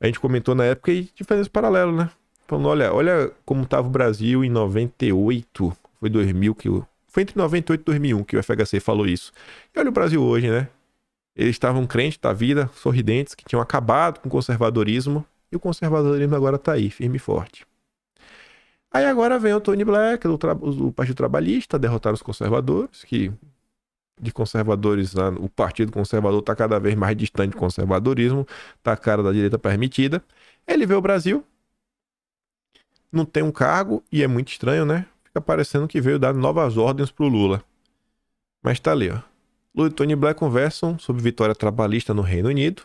A gente comentou na época e de esse paralelo, né? Falando, olha, olha como tava o Brasil em 98. Foi 2000 que o... Foi entre 98 e 2001 que o FHC falou isso. E olha o Brasil hoje, né? Eles estavam crentes da vida, sorridentes, que tinham acabado com o conservadorismo, e o conservadorismo agora está aí, firme e forte. Aí agora vem o Tony Blair, do, tra... do Partido Trabalhista, derrotar os conservadores, que de conservadores, o Partido Conservador está cada vez mais distante do conservadorismo, está a cara da direita permitida. Ele vê o Brasil, não tem um cargo, e é muito estranho, né? Fica parecendo que veio dar novas ordens pro Lula. Mas tá ali, ó. Lula e Tony Blair conversam sobre vitória trabalhista no Reino Unido.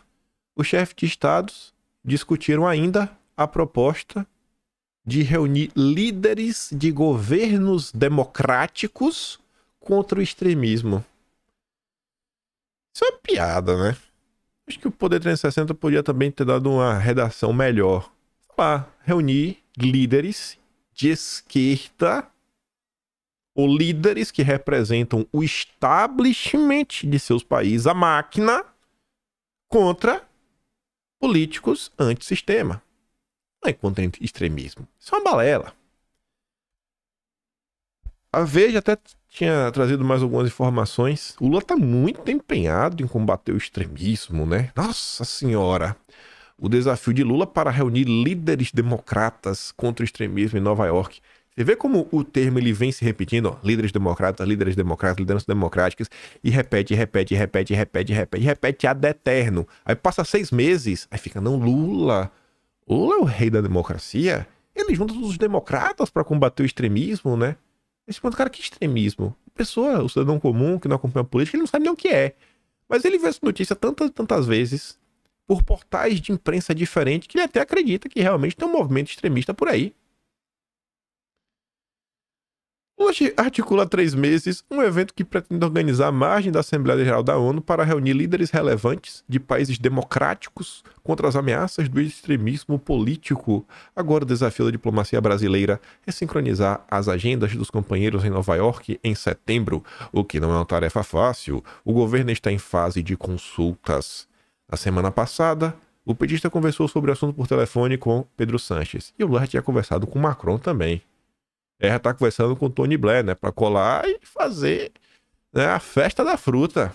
Os chefes de estados discutiram ainda a proposta de reunir líderes de governos democráticos contra o extremismo. Isso é uma piada, né? Acho que o Poder 360 podia também ter dado uma redação melhor. lá, reunir líderes de esquerda ou líderes que representam o establishment de seus países, a máquina, contra políticos antissistema. Não é contra extremismo. Isso é uma balela. A Veja até tinha trazido mais algumas informações. O Lula está muito empenhado em combater o extremismo, né? Nossa Senhora! O desafio de Lula para reunir líderes democratas contra o extremismo em Nova York você vê como o termo ele vem se repetindo, ó, líderes democratas, líderes democratas, lideranças democráticas, e repete, repete, repete, repete, repete, repete ad eterno. Aí passa seis meses, aí fica, não, Lula, Lula é o rei da democracia, ele junta todos os democratas para combater o extremismo, né? Esse ponto, cara, que extremismo? pessoa, o cidadão comum que não acompanha a política, ele não sabe nem o que é. Mas ele vê essa notícia tantas tantas vezes por portais de imprensa diferentes que ele até acredita que realmente tem um movimento extremista por aí. Hoje articula há três meses um evento que pretende organizar a margem da Assembleia Geral da ONU para reunir líderes relevantes de países democráticos contra as ameaças do extremismo político. Agora o desafio da diplomacia brasileira é sincronizar as agendas dos companheiros em Nova York em setembro, o que não é uma tarefa fácil. O governo está em fase de consultas. Na semana passada, o pedista conversou sobre o assunto por telefone com Pedro Sanches e o Lula tinha conversado com Macron também. Ela tá conversando com o Tony Blair, né? Pra colar e fazer né, a festa da fruta.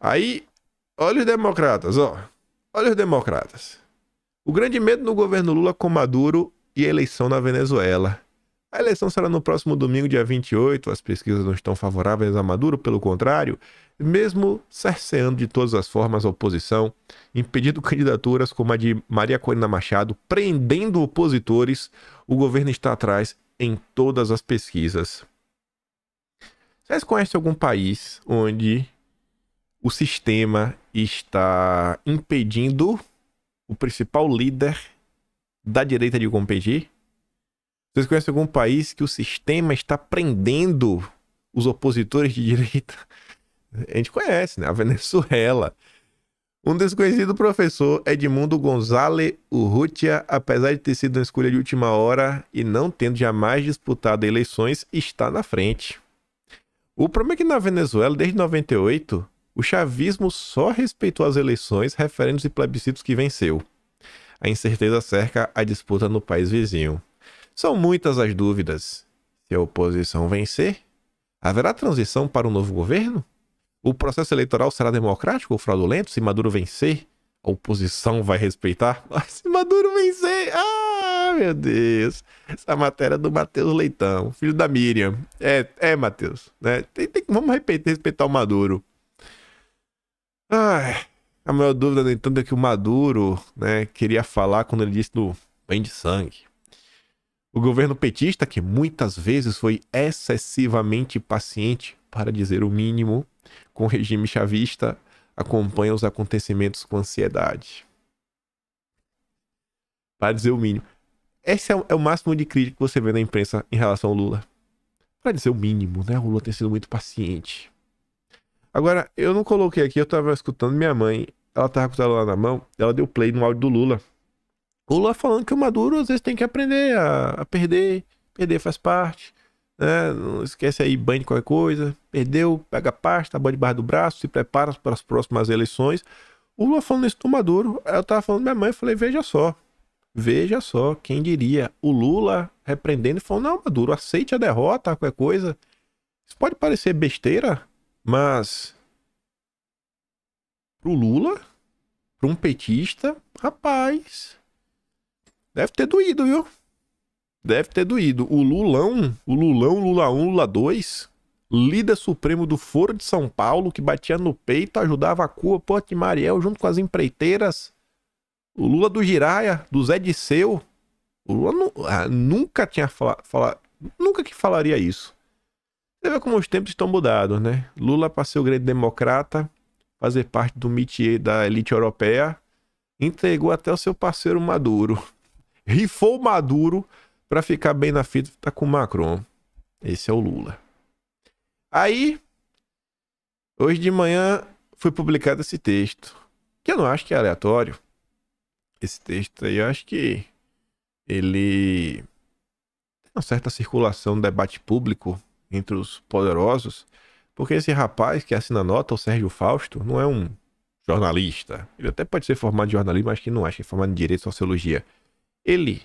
Aí, olha os democratas, ó. Olha os democratas. O grande medo no governo Lula com Maduro e a eleição na Venezuela. A eleição será no próximo domingo, dia 28. As pesquisas não estão favoráveis a Maduro, pelo contrário, mesmo cerceando de todas as formas a oposição, impedindo candidaturas como a de Maria Corina Machado, prendendo opositores, o governo está atrás em todas as pesquisas. Vocês conhecem algum país onde o sistema está impedindo o principal líder da direita de competir? Vocês conhecem algum país que o sistema está prendendo os opositores de direita? A gente conhece, né? A Venezuela. Um desconhecido professor, Edmundo Gonzalez Urrutia, apesar de ter sido uma escolha de última hora e não tendo jamais disputado eleições, está na frente. O problema é que na Venezuela, desde 98, o chavismo só respeitou as eleições, referendos e plebiscitos que venceu. A incerteza cerca a disputa no país vizinho. São muitas as dúvidas. Se a oposição vencer, haverá transição para um novo governo? O processo eleitoral será democrático ou fraudulento se Maduro vencer? A oposição vai respeitar? Mas se Maduro vencer, ah, meu Deus. Essa matéria é do Matheus Leitão, filho da Miriam. É, é Matheus. Né? Tem, tem, vamos respeitar, respeitar o Maduro. Ai, a maior dúvida, no entanto, é que o Maduro né, queria falar quando ele disse do bem de sangue. O governo petista, que muitas vezes foi excessivamente paciente, para dizer o mínimo, com o regime chavista, acompanha os acontecimentos com ansiedade. Para dizer o mínimo. Esse é, é o máximo de crítica que você vê na imprensa em relação ao Lula. Para dizer o mínimo, né? O Lula tem sido muito paciente. Agora, eu não coloquei aqui, eu estava escutando minha mãe. Ela estava com o celular na mão, ela deu play no áudio do Lula. O Lula falando que o Maduro às vezes tem que aprender a, a perder, perder faz parte, né? Não esquece aí banho de qualquer coisa, perdeu, pega a pasta, tá banho debaixo do braço, se prepara para as próximas eleições. O Lula falando isso do Maduro, eu tava falando minha mãe, eu falei, veja só, veja só, quem diria, o Lula repreendendo e falando, não, Maduro, aceite a derrota, qualquer coisa. Isso pode parecer besteira, mas pro Lula, para um petista, rapaz, Deve ter doído, viu? Deve ter doído. O Lulão, o Lulão, Lula 1, Lula 2, líder supremo do Foro de São Paulo, que batia no peito, ajudava a Cua, Porto de Mariel, junto com as empreiteiras. O Lula do Giraia, do Zé Disseu. O Lula ah, nunca tinha falado. Fala, nunca que falaria isso. Você vê como os tempos estão mudados, né? Lula para ser o grande democrata, fazer parte do mitier da elite europeia, entregou até o seu parceiro Maduro rifou Maduro para ficar bem na fita tá com Macron. Esse é o Lula. Aí, hoje de manhã foi publicado esse texto, que eu não acho que é aleatório. Esse texto aí, eu acho que ele tem uma certa circulação debate público entre os poderosos, porque esse rapaz que assina a nota, o Sérgio Fausto, não é um jornalista. Ele até pode ser formado em jornalismo, mas que não acho que é formado em direito e sociologia. Ele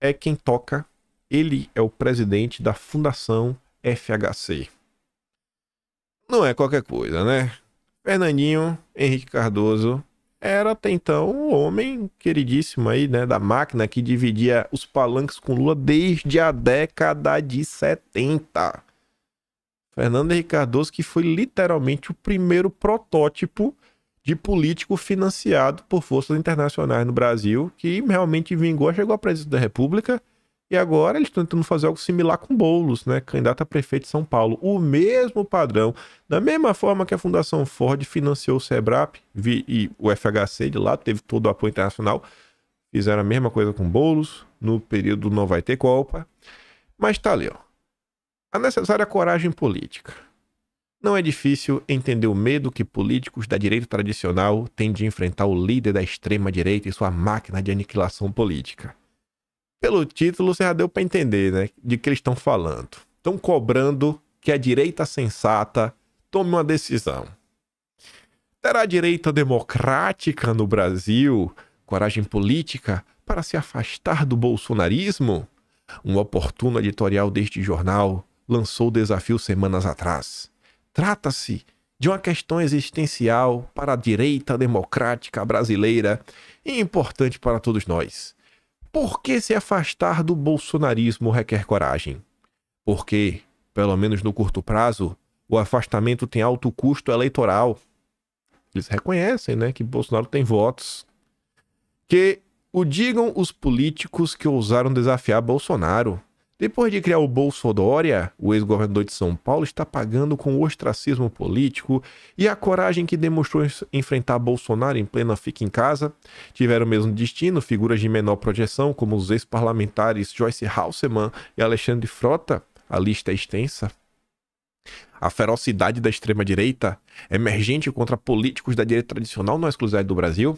é quem toca, ele é o presidente da Fundação FHC. Não é qualquer coisa, né? Fernandinho Henrique Cardoso era até então um homem queridíssimo aí, né, da máquina que dividia os palanques com Lula desde a década de 70. Fernando Henrique Cardoso que foi literalmente o primeiro protótipo de político financiado por forças internacionais no Brasil, que realmente vingou, chegou à presidência da República, e agora eles estão tentando fazer algo similar com Boulos, né? Candidato a prefeito de São Paulo. O mesmo padrão. Da mesma forma que a Fundação Ford financiou o SEBRAP e o FHC de lá, teve todo o apoio internacional. Fizeram a mesma coisa com Boulos. No período não vai ter Copa. Mas tá ali, ó. A necessária coragem política não é difícil entender o medo que políticos da direita tradicional têm de enfrentar o líder da extrema-direita e sua máquina de aniquilação política. Pelo título, você já deu para entender né, de que eles estão falando. Estão cobrando que a direita sensata tome uma decisão. Terá a direita democrática no Brasil coragem política para se afastar do bolsonarismo? Um oportuno editorial deste jornal lançou o desafio semanas atrás. Trata-se de uma questão existencial para a direita democrática brasileira e importante para todos nós. Por que se afastar do bolsonarismo requer coragem? Porque, pelo menos no curto prazo, o afastamento tem alto custo eleitoral. Eles reconhecem, né, que Bolsonaro tem votos. Que o digam os políticos que ousaram desafiar Bolsonaro. Depois de criar o Bolsodória, o ex-governador de São Paulo está pagando com o ostracismo político e a coragem que demonstrou enfrentar Bolsonaro em plena fica em casa. Tiveram o mesmo destino figuras de menor projeção, como os ex-parlamentares Joyce Halseman e Alexandre Frota. A lista é extensa. A ferocidade da extrema-direita, emergente contra políticos da direita tradicional, não é exclusividade do Brasil.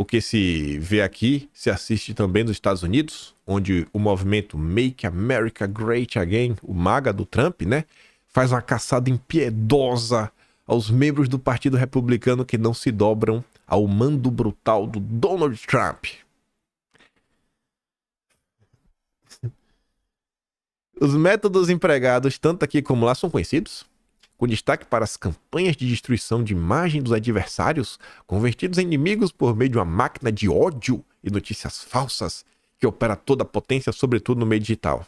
O que se vê aqui se assiste também nos Estados Unidos, onde o movimento Make America Great Again, o MAGA do Trump, né, faz uma caçada impiedosa aos membros do Partido Republicano que não se dobram ao mando brutal do Donald Trump. Os métodos empregados, tanto aqui como lá, são conhecidos com destaque para as campanhas de destruição de imagem dos adversários, convertidos em inimigos por meio de uma máquina de ódio e notícias falsas que opera toda a potência, sobretudo no meio digital.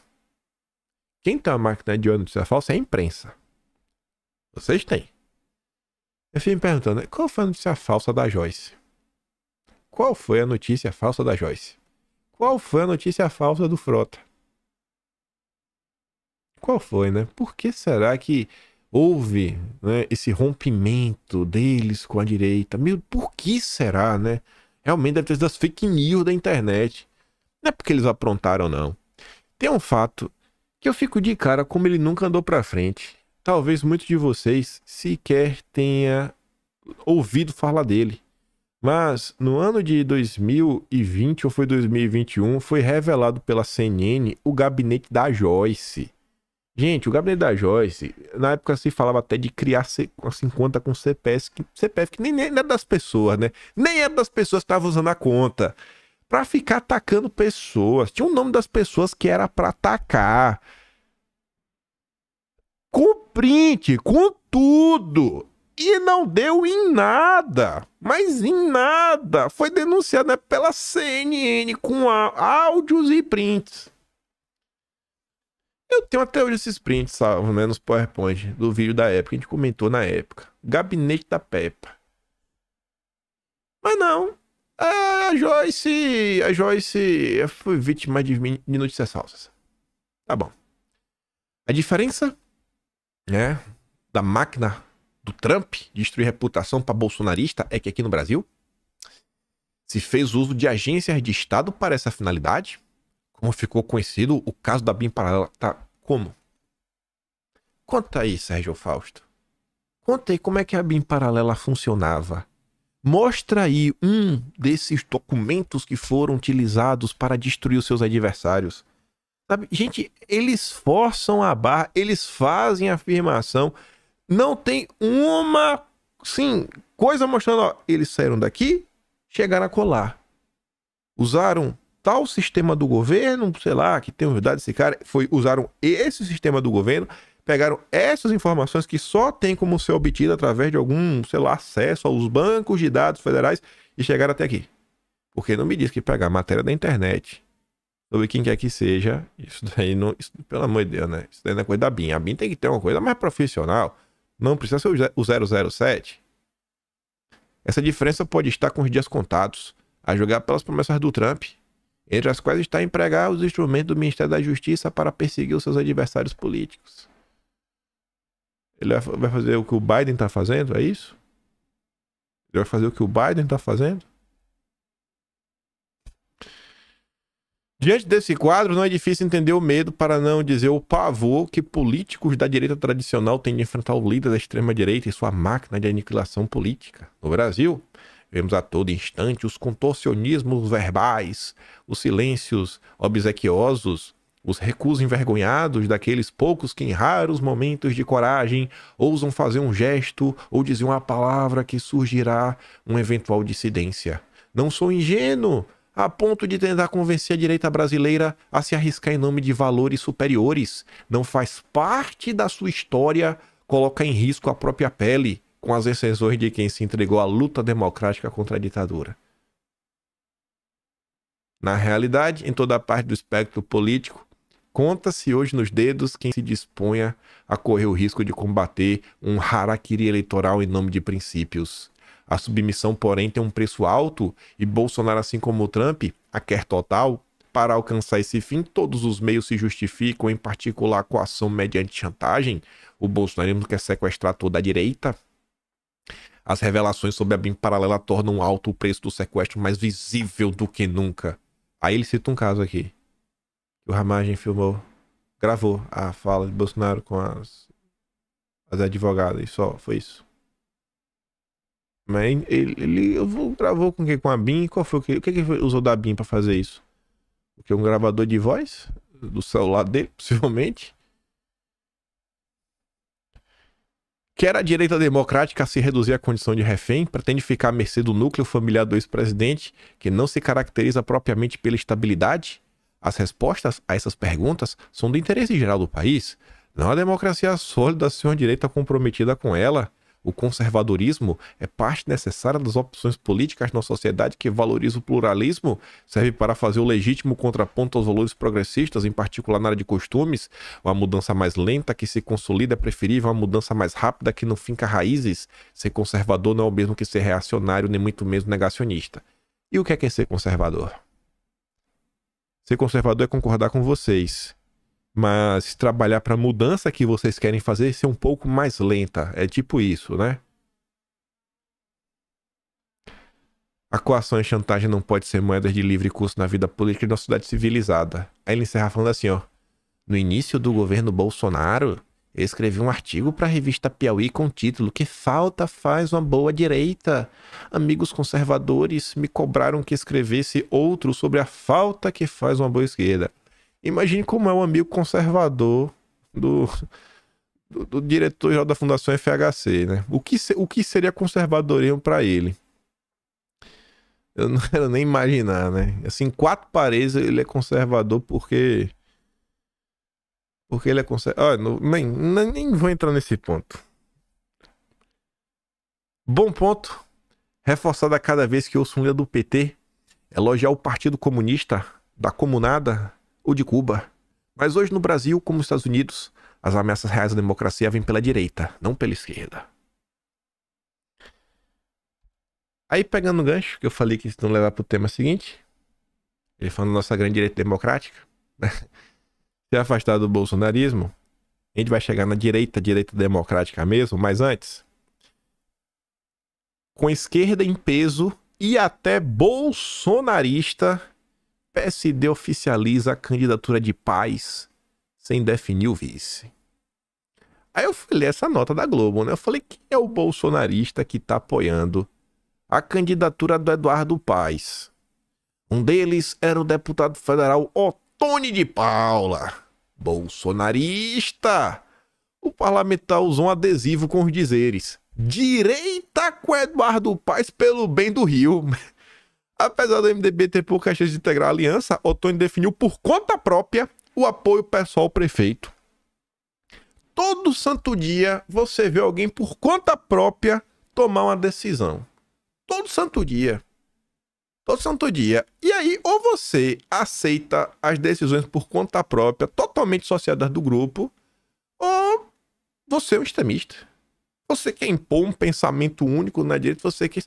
Quem tem uma máquina de ódio e notícia falsa é a imprensa. Vocês têm. Eu fico me perguntando, né, qual foi a notícia falsa da Joyce? Qual foi a notícia falsa da Joyce? Qual foi a notícia falsa do Frota? Qual foi, né? Por que será que houve né, esse rompimento deles com a direita. Meu, por que será, né? Realmente deve ter sido as fake news da internet. Não é porque eles aprontaram, não. Tem um fato que eu fico de cara como ele nunca andou para frente. Talvez muitos de vocês sequer tenha ouvido falar dele. Mas no ano de 2020 ou foi 2021, foi revelado pela CNN o gabinete da Joyce. Gente, o gabinete da Joyce, na época se falava até de criar assim, conta com CPF, que, CPF, que nem, nem era das pessoas, né? Nem era das pessoas que estavam usando a conta. Pra ficar atacando pessoas. Tinha um nome das pessoas que era pra atacar. Com print, com tudo. E não deu em nada, mas em nada. Foi denunciada né, pela CNN com áudios e prints. Eu tenho até hoje esse sprint salvo, né? PowerPoint do vídeo da época. A gente comentou na época. Gabinete da Peppa. Mas não. A Joyce. A Joyce foi vítima de, de notícias falsas. Tá bom. A diferença, né? Da máquina do Trump destruir reputação para bolsonarista é que aqui no Brasil se fez uso de agências de Estado para essa finalidade como ficou conhecido o caso da BIM paralela. Tá, como? Conta aí, Sérgio Fausto. Conta aí como é que a BIM paralela funcionava. Mostra aí um desses documentos que foram utilizados para destruir os seus adversários. Sabe? Gente, eles forçam a barra, eles fazem afirmação. Não tem uma, sim, coisa mostrando, ó, eles saíram daqui, chegaram a colar. Usaram tal sistema do governo, sei lá, que tem verdade esse cara, foi usaram esse sistema do governo, pegaram essas informações que só tem como ser obtida através de algum, sei lá, acesso aos bancos de dados federais e chegaram até aqui. Porque não me diz que pegar matéria da internet sobre quem quer que seja, isso daí não, isso, pelo amor de Deus, né? Isso daí não é coisa da BIM. A BIM tem que ter uma coisa mais profissional. Não precisa ser o 007. Essa diferença pode estar com os dias contados. A jogar pelas promessas do Trump, entre as quais está empregar os instrumentos do Ministério da Justiça para perseguir os seus adversários políticos. Ele vai fazer o que o Biden está fazendo, é isso? Ele vai fazer o que o Biden está fazendo? Diante desse quadro, não é difícil entender o medo, para não dizer o pavor, que políticos da direita tradicional têm de enfrentar o líder da extrema-direita e sua máquina de aniquilação política. No Brasil, Vemos a todo instante os contorcionismos verbais, os silêncios obsequiosos, os recusos envergonhados daqueles poucos que, em raros momentos de coragem, ousam fazer um gesto ou dizer uma palavra que surgirá uma eventual dissidência. Não sou ingênuo a ponto de tentar convencer a direita brasileira a se arriscar em nome de valores superiores. Não faz parte da sua história colocar em risco a própria pele com as exceções de quem se entregou à luta democrática contra a ditadura. Na realidade, em toda a parte do espectro político, conta-se hoje nos dedos quem se disponha a correr o risco de combater um harakiri eleitoral em nome de princípios. A submissão, porém, tem um preço alto e Bolsonaro, assim como Trump, a quer total. Para alcançar esse fim, todos os meios se justificam, em particular a coação mediante chantagem. O bolsonarismo quer sequestrar toda a direita, as revelações sobre a BIM paralela tornam alto o preço do sequestro mais visível do que nunca. Aí ele cita um caso aqui. O Ramagem filmou, gravou a fala de Bolsonaro com as, as advogadas e só, foi isso. Mas ele, ele eu vou, gravou com quem? Com a BIM? Qual foi o que? O que ele usou da BIM para fazer isso? Porque um gravador de voz do celular dele, possivelmente. Quer a direita democrática se reduzir à condição de refém? Pretende ficar à mercê do núcleo familiar do ex-presidente, que não se caracteriza propriamente pela estabilidade? As respostas a essas perguntas são do interesse geral do país. Não a democracia sólida se uma direita comprometida com ela. O conservadorismo é parte necessária das opções políticas na sociedade que valoriza o pluralismo, serve para fazer o legítimo contraponto aos valores progressistas, em particular na área de costumes. Uma mudança mais lenta que se consolida é preferível a uma mudança mais rápida que não finca raízes. Ser conservador não é o mesmo que ser reacionário, nem muito menos negacionista. E o que é, que é ser conservador? Ser conservador é concordar com vocês mas trabalhar para a mudança que vocês querem fazer ser um pouco mais lenta. É tipo isso, né? A coação e chantagem não pode ser moedas de livre curso na vida política de uma sociedade civilizada. Aí ele encerra falando assim, ó. No início do governo Bolsonaro, eu escrevi um artigo para a revista Piauí com o título Que falta faz uma boa direita. Amigos conservadores me cobraram que escrevesse outro sobre a falta que faz uma boa esquerda. Imagine como é um amigo conservador do, do, do diretor-geral da Fundação FHC, né? O que, o que seria conservadorismo para ele? Eu não quero nem imaginar, né? Assim, quatro paredes ele é conservador porque. Porque ele é conservador. Ah, nem, nem vou entrar nesse ponto. Bom ponto. Reforçado a cada vez que ouço um líder do PT elogiar o Partido Comunista da Comunada ou de Cuba. Mas hoje no Brasil, como nos Estados Unidos, as ameaças reais à democracia vêm pela direita, não pela esquerda. Aí pegando o gancho, que eu falei que isso não levar para o tema seguinte, ele falando da nossa grande direita democrática, né? se afastar do bolsonarismo, a gente vai chegar na direita, direita democrática mesmo, mas antes, com esquerda em peso e até bolsonarista PSD oficializa a candidatura de paz sem definir o vice. Aí eu fui ler essa nota da Globo, né? Eu falei, quem é o bolsonarista que tá apoiando a candidatura do Eduardo Paz? Um deles era o deputado federal Otone de Paula. Bolsonarista! O parlamentar usou um adesivo com os dizeres. Direita com Eduardo Paz pelo bem do Rio. Apesar do MDB ter por chances de integrar a aliança, Otoni definiu por conta própria o apoio pessoal ao prefeito. Todo santo dia você vê alguém por conta própria tomar uma decisão. Todo santo dia. Todo santo dia. E aí, ou você aceita as decisões por conta própria, totalmente associadas do grupo, ou você é um extremista. Você quer impor um pensamento único na direita, você quer.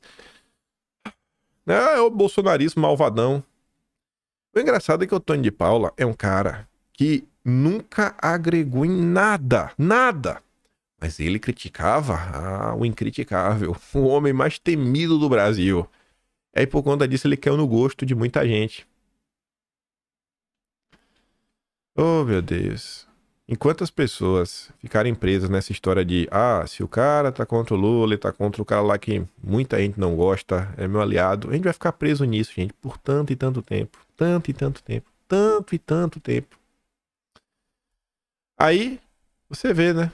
Ah, é o bolsonarismo malvadão. O engraçado é que o Tony de Paula é um cara que nunca agregou em nada, nada. Mas ele criticava ah, o incriticável, o homem mais temido do Brasil. É, e aí por conta disso ele caiu no gosto de muita gente. Oh, meu Deus. Enquanto as pessoas ficarem presas nessa história de ah, se o cara tá contra o Lula, tá contra o cara lá que muita gente não gosta, é meu aliado, a gente vai ficar preso nisso, gente, por tanto e tanto tempo, tanto e tanto tempo, tanto e tanto tempo. Aí você vê, né?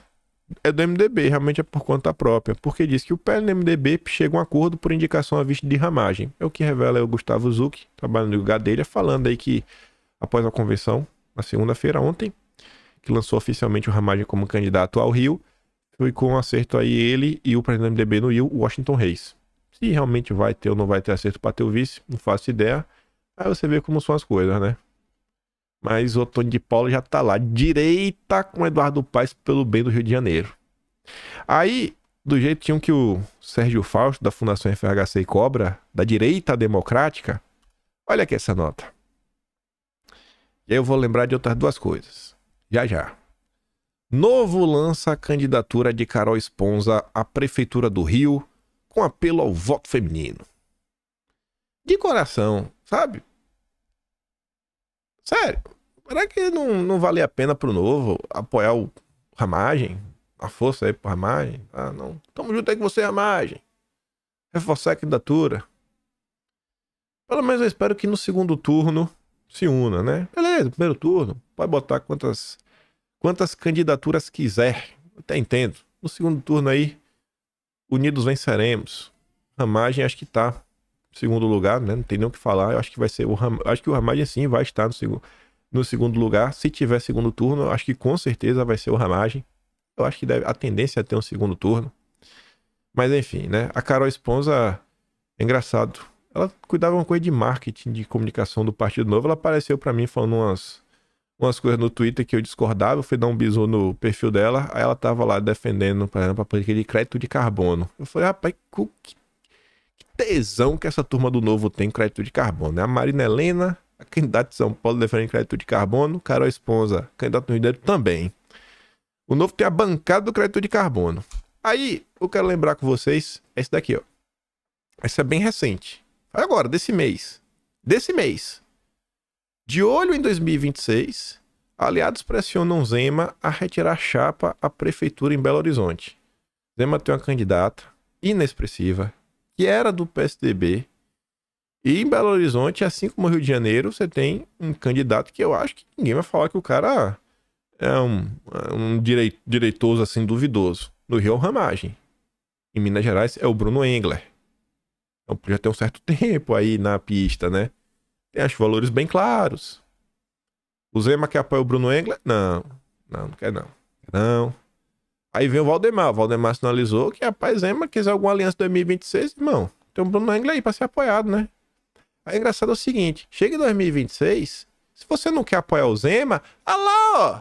É do MDB, realmente é por conta própria, porque diz que o PL MDB chega a um acordo por indicação à vista de ramagem. É o que revela o Gustavo Zucchi, trabalhando no dele falando aí que após a convenção, na segunda-feira ontem, que lançou oficialmente o Ramagem como candidato ao Rio. Foi com um acerto aí ele e o presidente do MDB no Rio, Washington Reis. Se realmente vai ter ou não vai ter acerto para ter o vice, não faço ideia. Aí você vê como são as coisas, né? Mas o Otônio de Paula já tá lá, direita com Eduardo Paes pelo bem do Rio de Janeiro. Aí, do jeitinho que o Sérgio Fausto, da Fundação FHC cobra, da direita democrática, olha aqui essa nota. E aí eu vou lembrar de outras duas coisas. Já já. Novo lança a candidatura de Carol Esponza à Prefeitura do Rio com apelo ao voto feminino. De coração, sabe? Sério, será que não, não vale a pena pro Novo apoiar o Ramagem? A força aí pro Ramagem? Ah, não. Tamo junto aí com você, Ramagem. Reforçar a candidatura. Pelo menos eu espero que no segundo turno se una, né? Beleza, primeiro turno, pode botar quantas, quantas candidaturas quiser, até entendo. No segundo turno aí, unidos venceremos. Ramagem acho que tá em segundo lugar, né? Não tem nem o que falar. Eu acho que vai ser o Ram... acho que o Ramagem sim vai estar no segundo no segundo lugar. Se tiver segundo turno, acho que com certeza vai ser o Ramagem. Eu acho que deve... a tendência é ter um segundo turno. Mas enfim, né? A Carol Esponza é engraçado. Ela cuidava uma coisa de marketing, de comunicação do Partido Novo. Ela apareceu para mim falando umas, umas coisas no Twitter que eu discordava. Eu fui dar um bisu no perfil dela. Aí ela tava lá defendendo, por exemplo, a política de crédito de carbono. Eu falei, rapaz, que, que tesão que essa turma do Novo tem crédito de carbono. Né? A Marina Helena, a candidata de São Paulo defende crédito de carbono. Carol Esponza, candidato no Rio de Janeiro, também. O Novo tem a bancada do crédito de carbono. Aí, eu quero lembrar com vocês, é esse daqui, ó. Essa é bem recente. Agora, desse mês. Desse mês. De olho em 2026, aliados pressionam Zema a retirar chapa à prefeitura em Belo Horizonte. Zema tem uma candidata inexpressiva, que era do PSDB. E em Belo Horizonte, assim como no Rio de Janeiro, você tem um candidato que eu acho que ninguém vai falar que o cara é um, um direitoso assim duvidoso. No Rio é o Ramagem. Em Minas Gerais é o Bruno Engler. Então já tem um certo tempo aí na pista, né? Tem acho valores bem claros. O Zema quer apoiar o Bruno Engler? Não. Não, não quer não. Não. Aí vem o Valdemar. O Valdemar sinalizou que, rapaz, Zema quer alguma aliança 2026, irmão, tem um Bruno Engler aí pra ser apoiado, né? Aí engraçado é o seguinte: chega em 2026, se você não quer apoiar o Zema, alô, ó!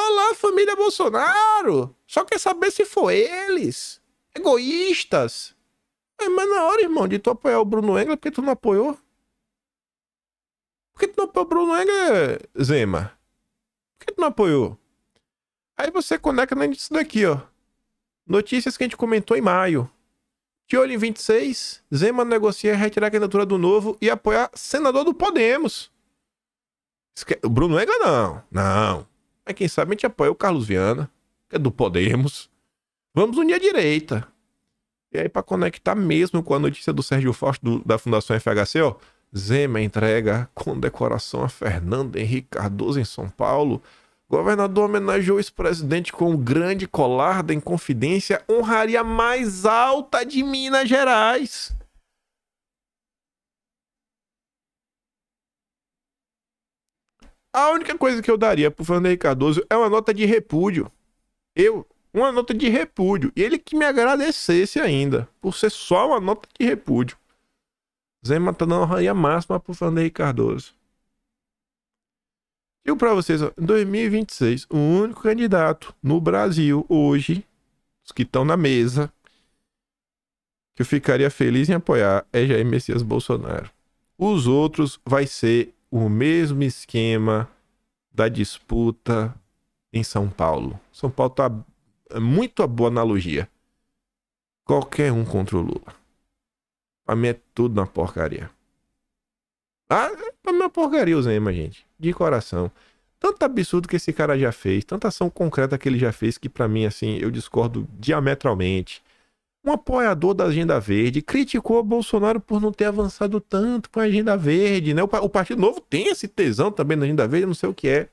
Olá, família Bolsonaro! Só quer saber se foi eles! Egoístas! É, mas na hora, irmão, de tu apoiar o Bruno Engler, é porque tu não apoiou? Por que tu não apoiou o Bruno Engler, Zema? Por que tu não apoiou? Aí você conecta na isso daqui, ó. Notícias que a gente comentou em maio. De olho em 26, Zema negocia retirar a candidatura do Novo e apoiar senador do Podemos. O Bruno Engler não, não. Mas quem sabe a gente apoia o Carlos Viana, que é do Podemos. Vamos unir a direita. E aí, para conectar mesmo com a notícia do Sérgio Fausto do, da Fundação FHC, ó, Zema entrega condecoração a Fernando Henrique Cardoso em São Paulo. Governador homenageou ex-presidente com um grande colar da Inconfidência, honraria mais alta de Minas Gerais. A única coisa que eu daria pro Fernando Henrique Cardoso é uma nota de repúdio. Eu, uma nota de repúdio. E ele que me agradecesse ainda, por ser só uma nota de repúdio. Zema tá dando raia máxima pro Vanderlei Cardoso. Digo pra vocês, em 2026, o único candidato no Brasil hoje, os que estão na mesa, que eu ficaria feliz em apoiar é Jair Messias Bolsonaro. Os outros vai ser o mesmo esquema da disputa em São Paulo. São Paulo tá muito a boa analogia. Qualquer um contra o Lula. Pra mim é tudo uma porcaria. Ah, pra mim é uma porcaria o Zema, gente. De coração. Tanto absurdo que esse cara já fez, tanta ação concreta que ele já fez, que para mim, assim, eu discordo diametralmente. Um apoiador da Agenda Verde criticou o Bolsonaro por não ter avançado tanto com a Agenda Verde, né? O, o Partido Novo tem esse tesão também na Agenda Verde, não sei o que é.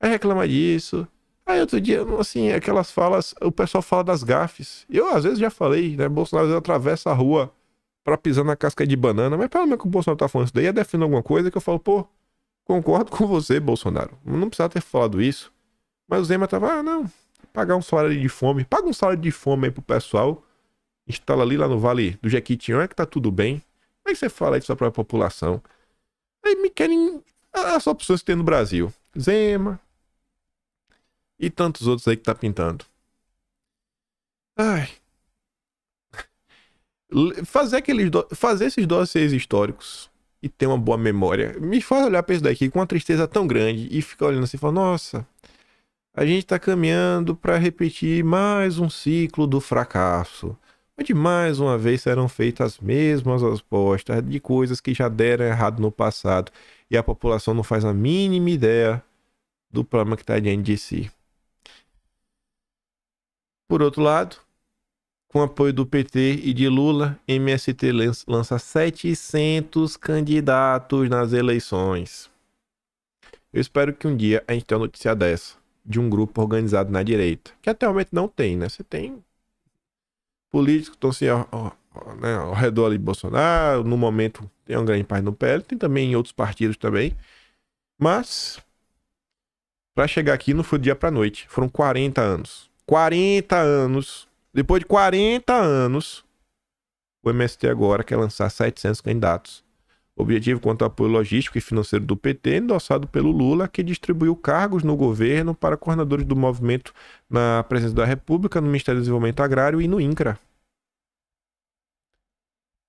Aí é reclama disso. Aí outro dia, assim, aquelas falas, o pessoal fala das gafes. Eu às vezes já falei, né? Bolsonaro às vezes atravessa a rua para pisar na casca de banana, mas pelo menos que o Bolsonaro tá falando isso daí, é definindo alguma coisa que eu falo, pô, concordo com você, Bolsonaro. Não precisava ter falado isso. Mas o Zema tava, ah, não, pagar um salário de fome. Paga um salário de fome aí pro pessoal. Instala ali lá no Vale do Jequitinhonha é que tá tudo bem. Como é que você fala isso pra população? Aí me querem as opções que tem no Brasil. Zema, e tantos outros aí que tá pintando. Ai. Fazer, aqueles do... Fazer esses dossiês históricos e ter uma boa memória me faz olhar pra isso daqui com uma tristeza tão grande e ficar olhando assim e falar: nossa, a gente tá caminhando para repetir mais um ciclo do fracasso onde mais uma vez serão feitas as mesmas apostas de coisas que já deram errado no passado e a população não faz a mínima ideia do problema que está diante de si. Por outro lado, com apoio do PT e de Lula, MST lança 700 candidatos nas eleições. Eu espero que um dia a gente tenha uma notícia dessa, de um grupo organizado na direita, que até o momento não tem, né? Você tem políticos que estão assim, né, ao redor de Bolsonaro, no momento tem uma grande pai no PL, tem também em outros partidos também, mas para chegar aqui não foi dia para noite, foram 40 anos. 40 anos, depois de 40 anos, o MST agora quer lançar 700 candidatos. Objetivo quanto ao apoio logístico e financeiro do PT, endossado pelo Lula, que distribuiu cargos no governo para coordenadores do movimento na Presidência da República, no Ministério do Desenvolvimento Agrário e no INCRA. A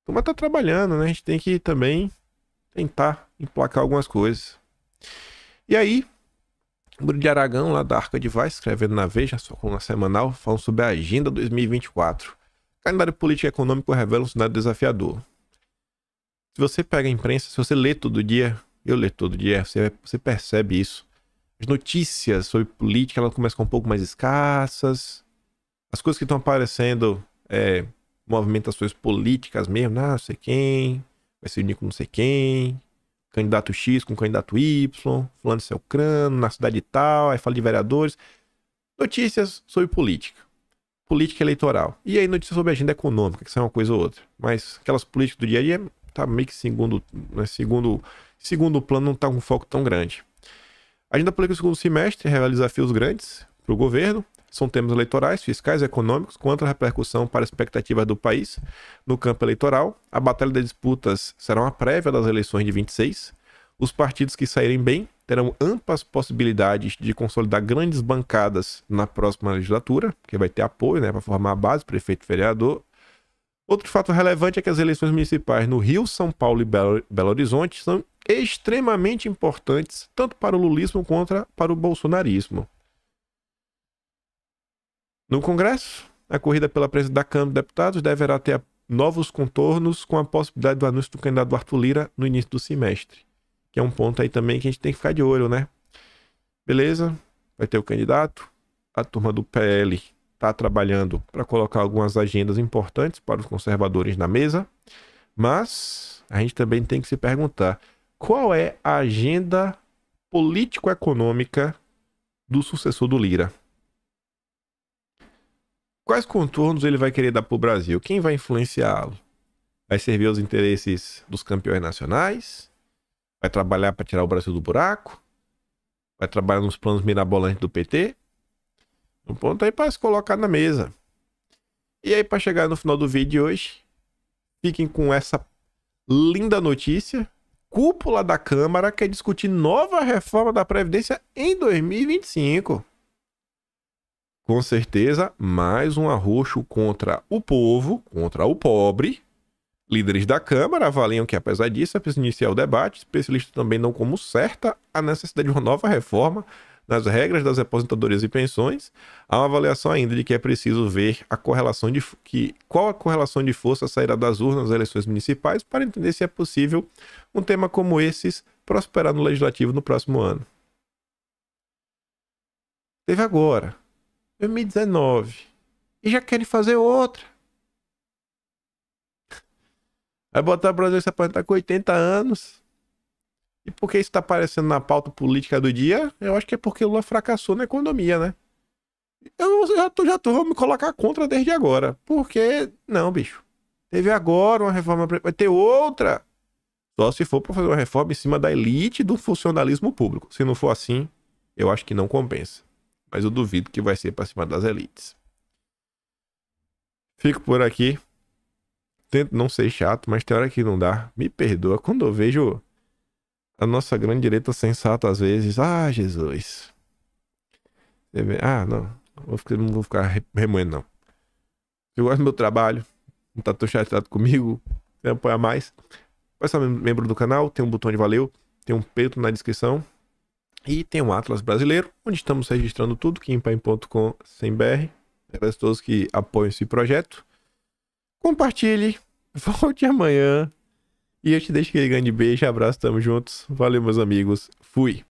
então, turma tá trabalhando, né? A gente tem que também tentar emplacar algumas coisas. E aí, Bruno de Aragão, lá da Arca de Vai, escrevendo na Veja, sua coluna semanal, falando sobre a Agenda 2024. O calendário político e econômico revela um cenário desafiador. Se você pega a imprensa, se você lê todo dia, eu leio todo dia, você, você percebe isso. As notícias sobre política, elas começam um pouco mais escassas. As coisas que estão aparecendo, é, movimentações políticas mesmo, ah, não sei quem, vai ser único não sei quem, candidato X com candidato Y, fulano Celcrano, na cidade tal, aí fala de vereadores. Notícias sobre política. Política eleitoral. E aí notícias sobre agenda econômica, que são é uma coisa ou outra. Mas aquelas políticas do dia a dia tá meio que segundo, né, segundo, segundo plano, não tá com um foco tão grande. A agenda política do segundo semestre revela desafios grandes para o governo. São temas eleitorais, fiscais e econômicos, quanto à repercussão para expectativas do país no campo eleitoral. A batalha das disputas será uma prévia das eleições de 26. Os partidos que saírem bem terão amplas possibilidades de consolidar grandes bancadas na próxima legislatura, que vai ter apoio né, para formar a base, prefeito e vereador. Outro fato relevante é que as eleições municipais no Rio, São Paulo e Belo, Belo Horizonte são extremamente importantes tanto para o lulismo quanto para o bolsonarismo. No Congresso, a corrida pela presidência da Câmara dos Deputados deverá ter novos contornos com a possibilidade do anúncio do candidato Arthur Lira no início do semestre. Que é um ponto aí também que a gente tem que ficar de olho, né? Beleza, vai ter o candidato. A turma do PL está trabalhando para colocar algumas agendas importantes para os conservadores na mesa. Mas a gente também tem que se perguntar qual é a agenda político-econômica do sucessor do Lira. Quais contornos ele vai querer dar para o Brasil? Quem vai influenciá-lo? Vai servir aos interesses dos campeões nacionais? Vai trabalhar para tirar o Brasil do buraco? Vai trabalhar nos planos mirabolantes do PT? um ponto aí para se colocar na mesa. E aí, para chegar no final do vídeo de hoje, fiquem com essa linda notícia. Cúpula da Câmara quer discutir nova reforma da Previdência em 2025 com certeza, mais um arroxo contra o povo, contra o pobre. Líderes da Câmara avaliam que, apesar disso, é preciso iniciar o debate. Especialistas também dão como certa a necessidade de uma nova reforma nas regras das aposentadorias e pensões. Há uma avaliação ainda de que é preciso ver a correlação de que qual a correlação de força sairá das urnas nas eleições municipais para entender se é possível um tema como esses prosperar no legislativo no próximo ano. Teve agora 2019. E já querem fazer outra. Vai botar o Brasil se apresentar tá com 80 anos. E por que isso está aparecendo na pauta política do dia? Eu acho que é porque o Lula fracassou na economia, né? Eu já tô, já tô, vou me colocar contra desde agora. Porque, não, bicho. Teve agora uma reforma, vai ter outra. Só se for para fazer uma reforma em cima da elite do funcionalismo público. Se não for assim, eu acho que não compensa mas eu duvido que vai ser para cima das elites. Fico por aqui. Tento não ser chato, mas tem hora que não dá. Me perdoa quando eu vejo a nossa grande direita sensata às vezes. Ah, Jesus. Ah, não. Não vou ficar remoendo, não. Se gosto do meu trabalho, não tá tão chateado comigo, Quer apoiar mais. Vai ser membro do canal, tem um botão de valeu, tem um peito na descrição. E tem um Atlas brasileiro, onde estamos registrando tudo, kimpaim.com sem BR. Agradeço a todos que apoiam esse projeto. Compartilhe, volte amanhã. E eu te deixo aquele grande beijo, abraço, tamo juntos. Valeu, meus amigos. Fui.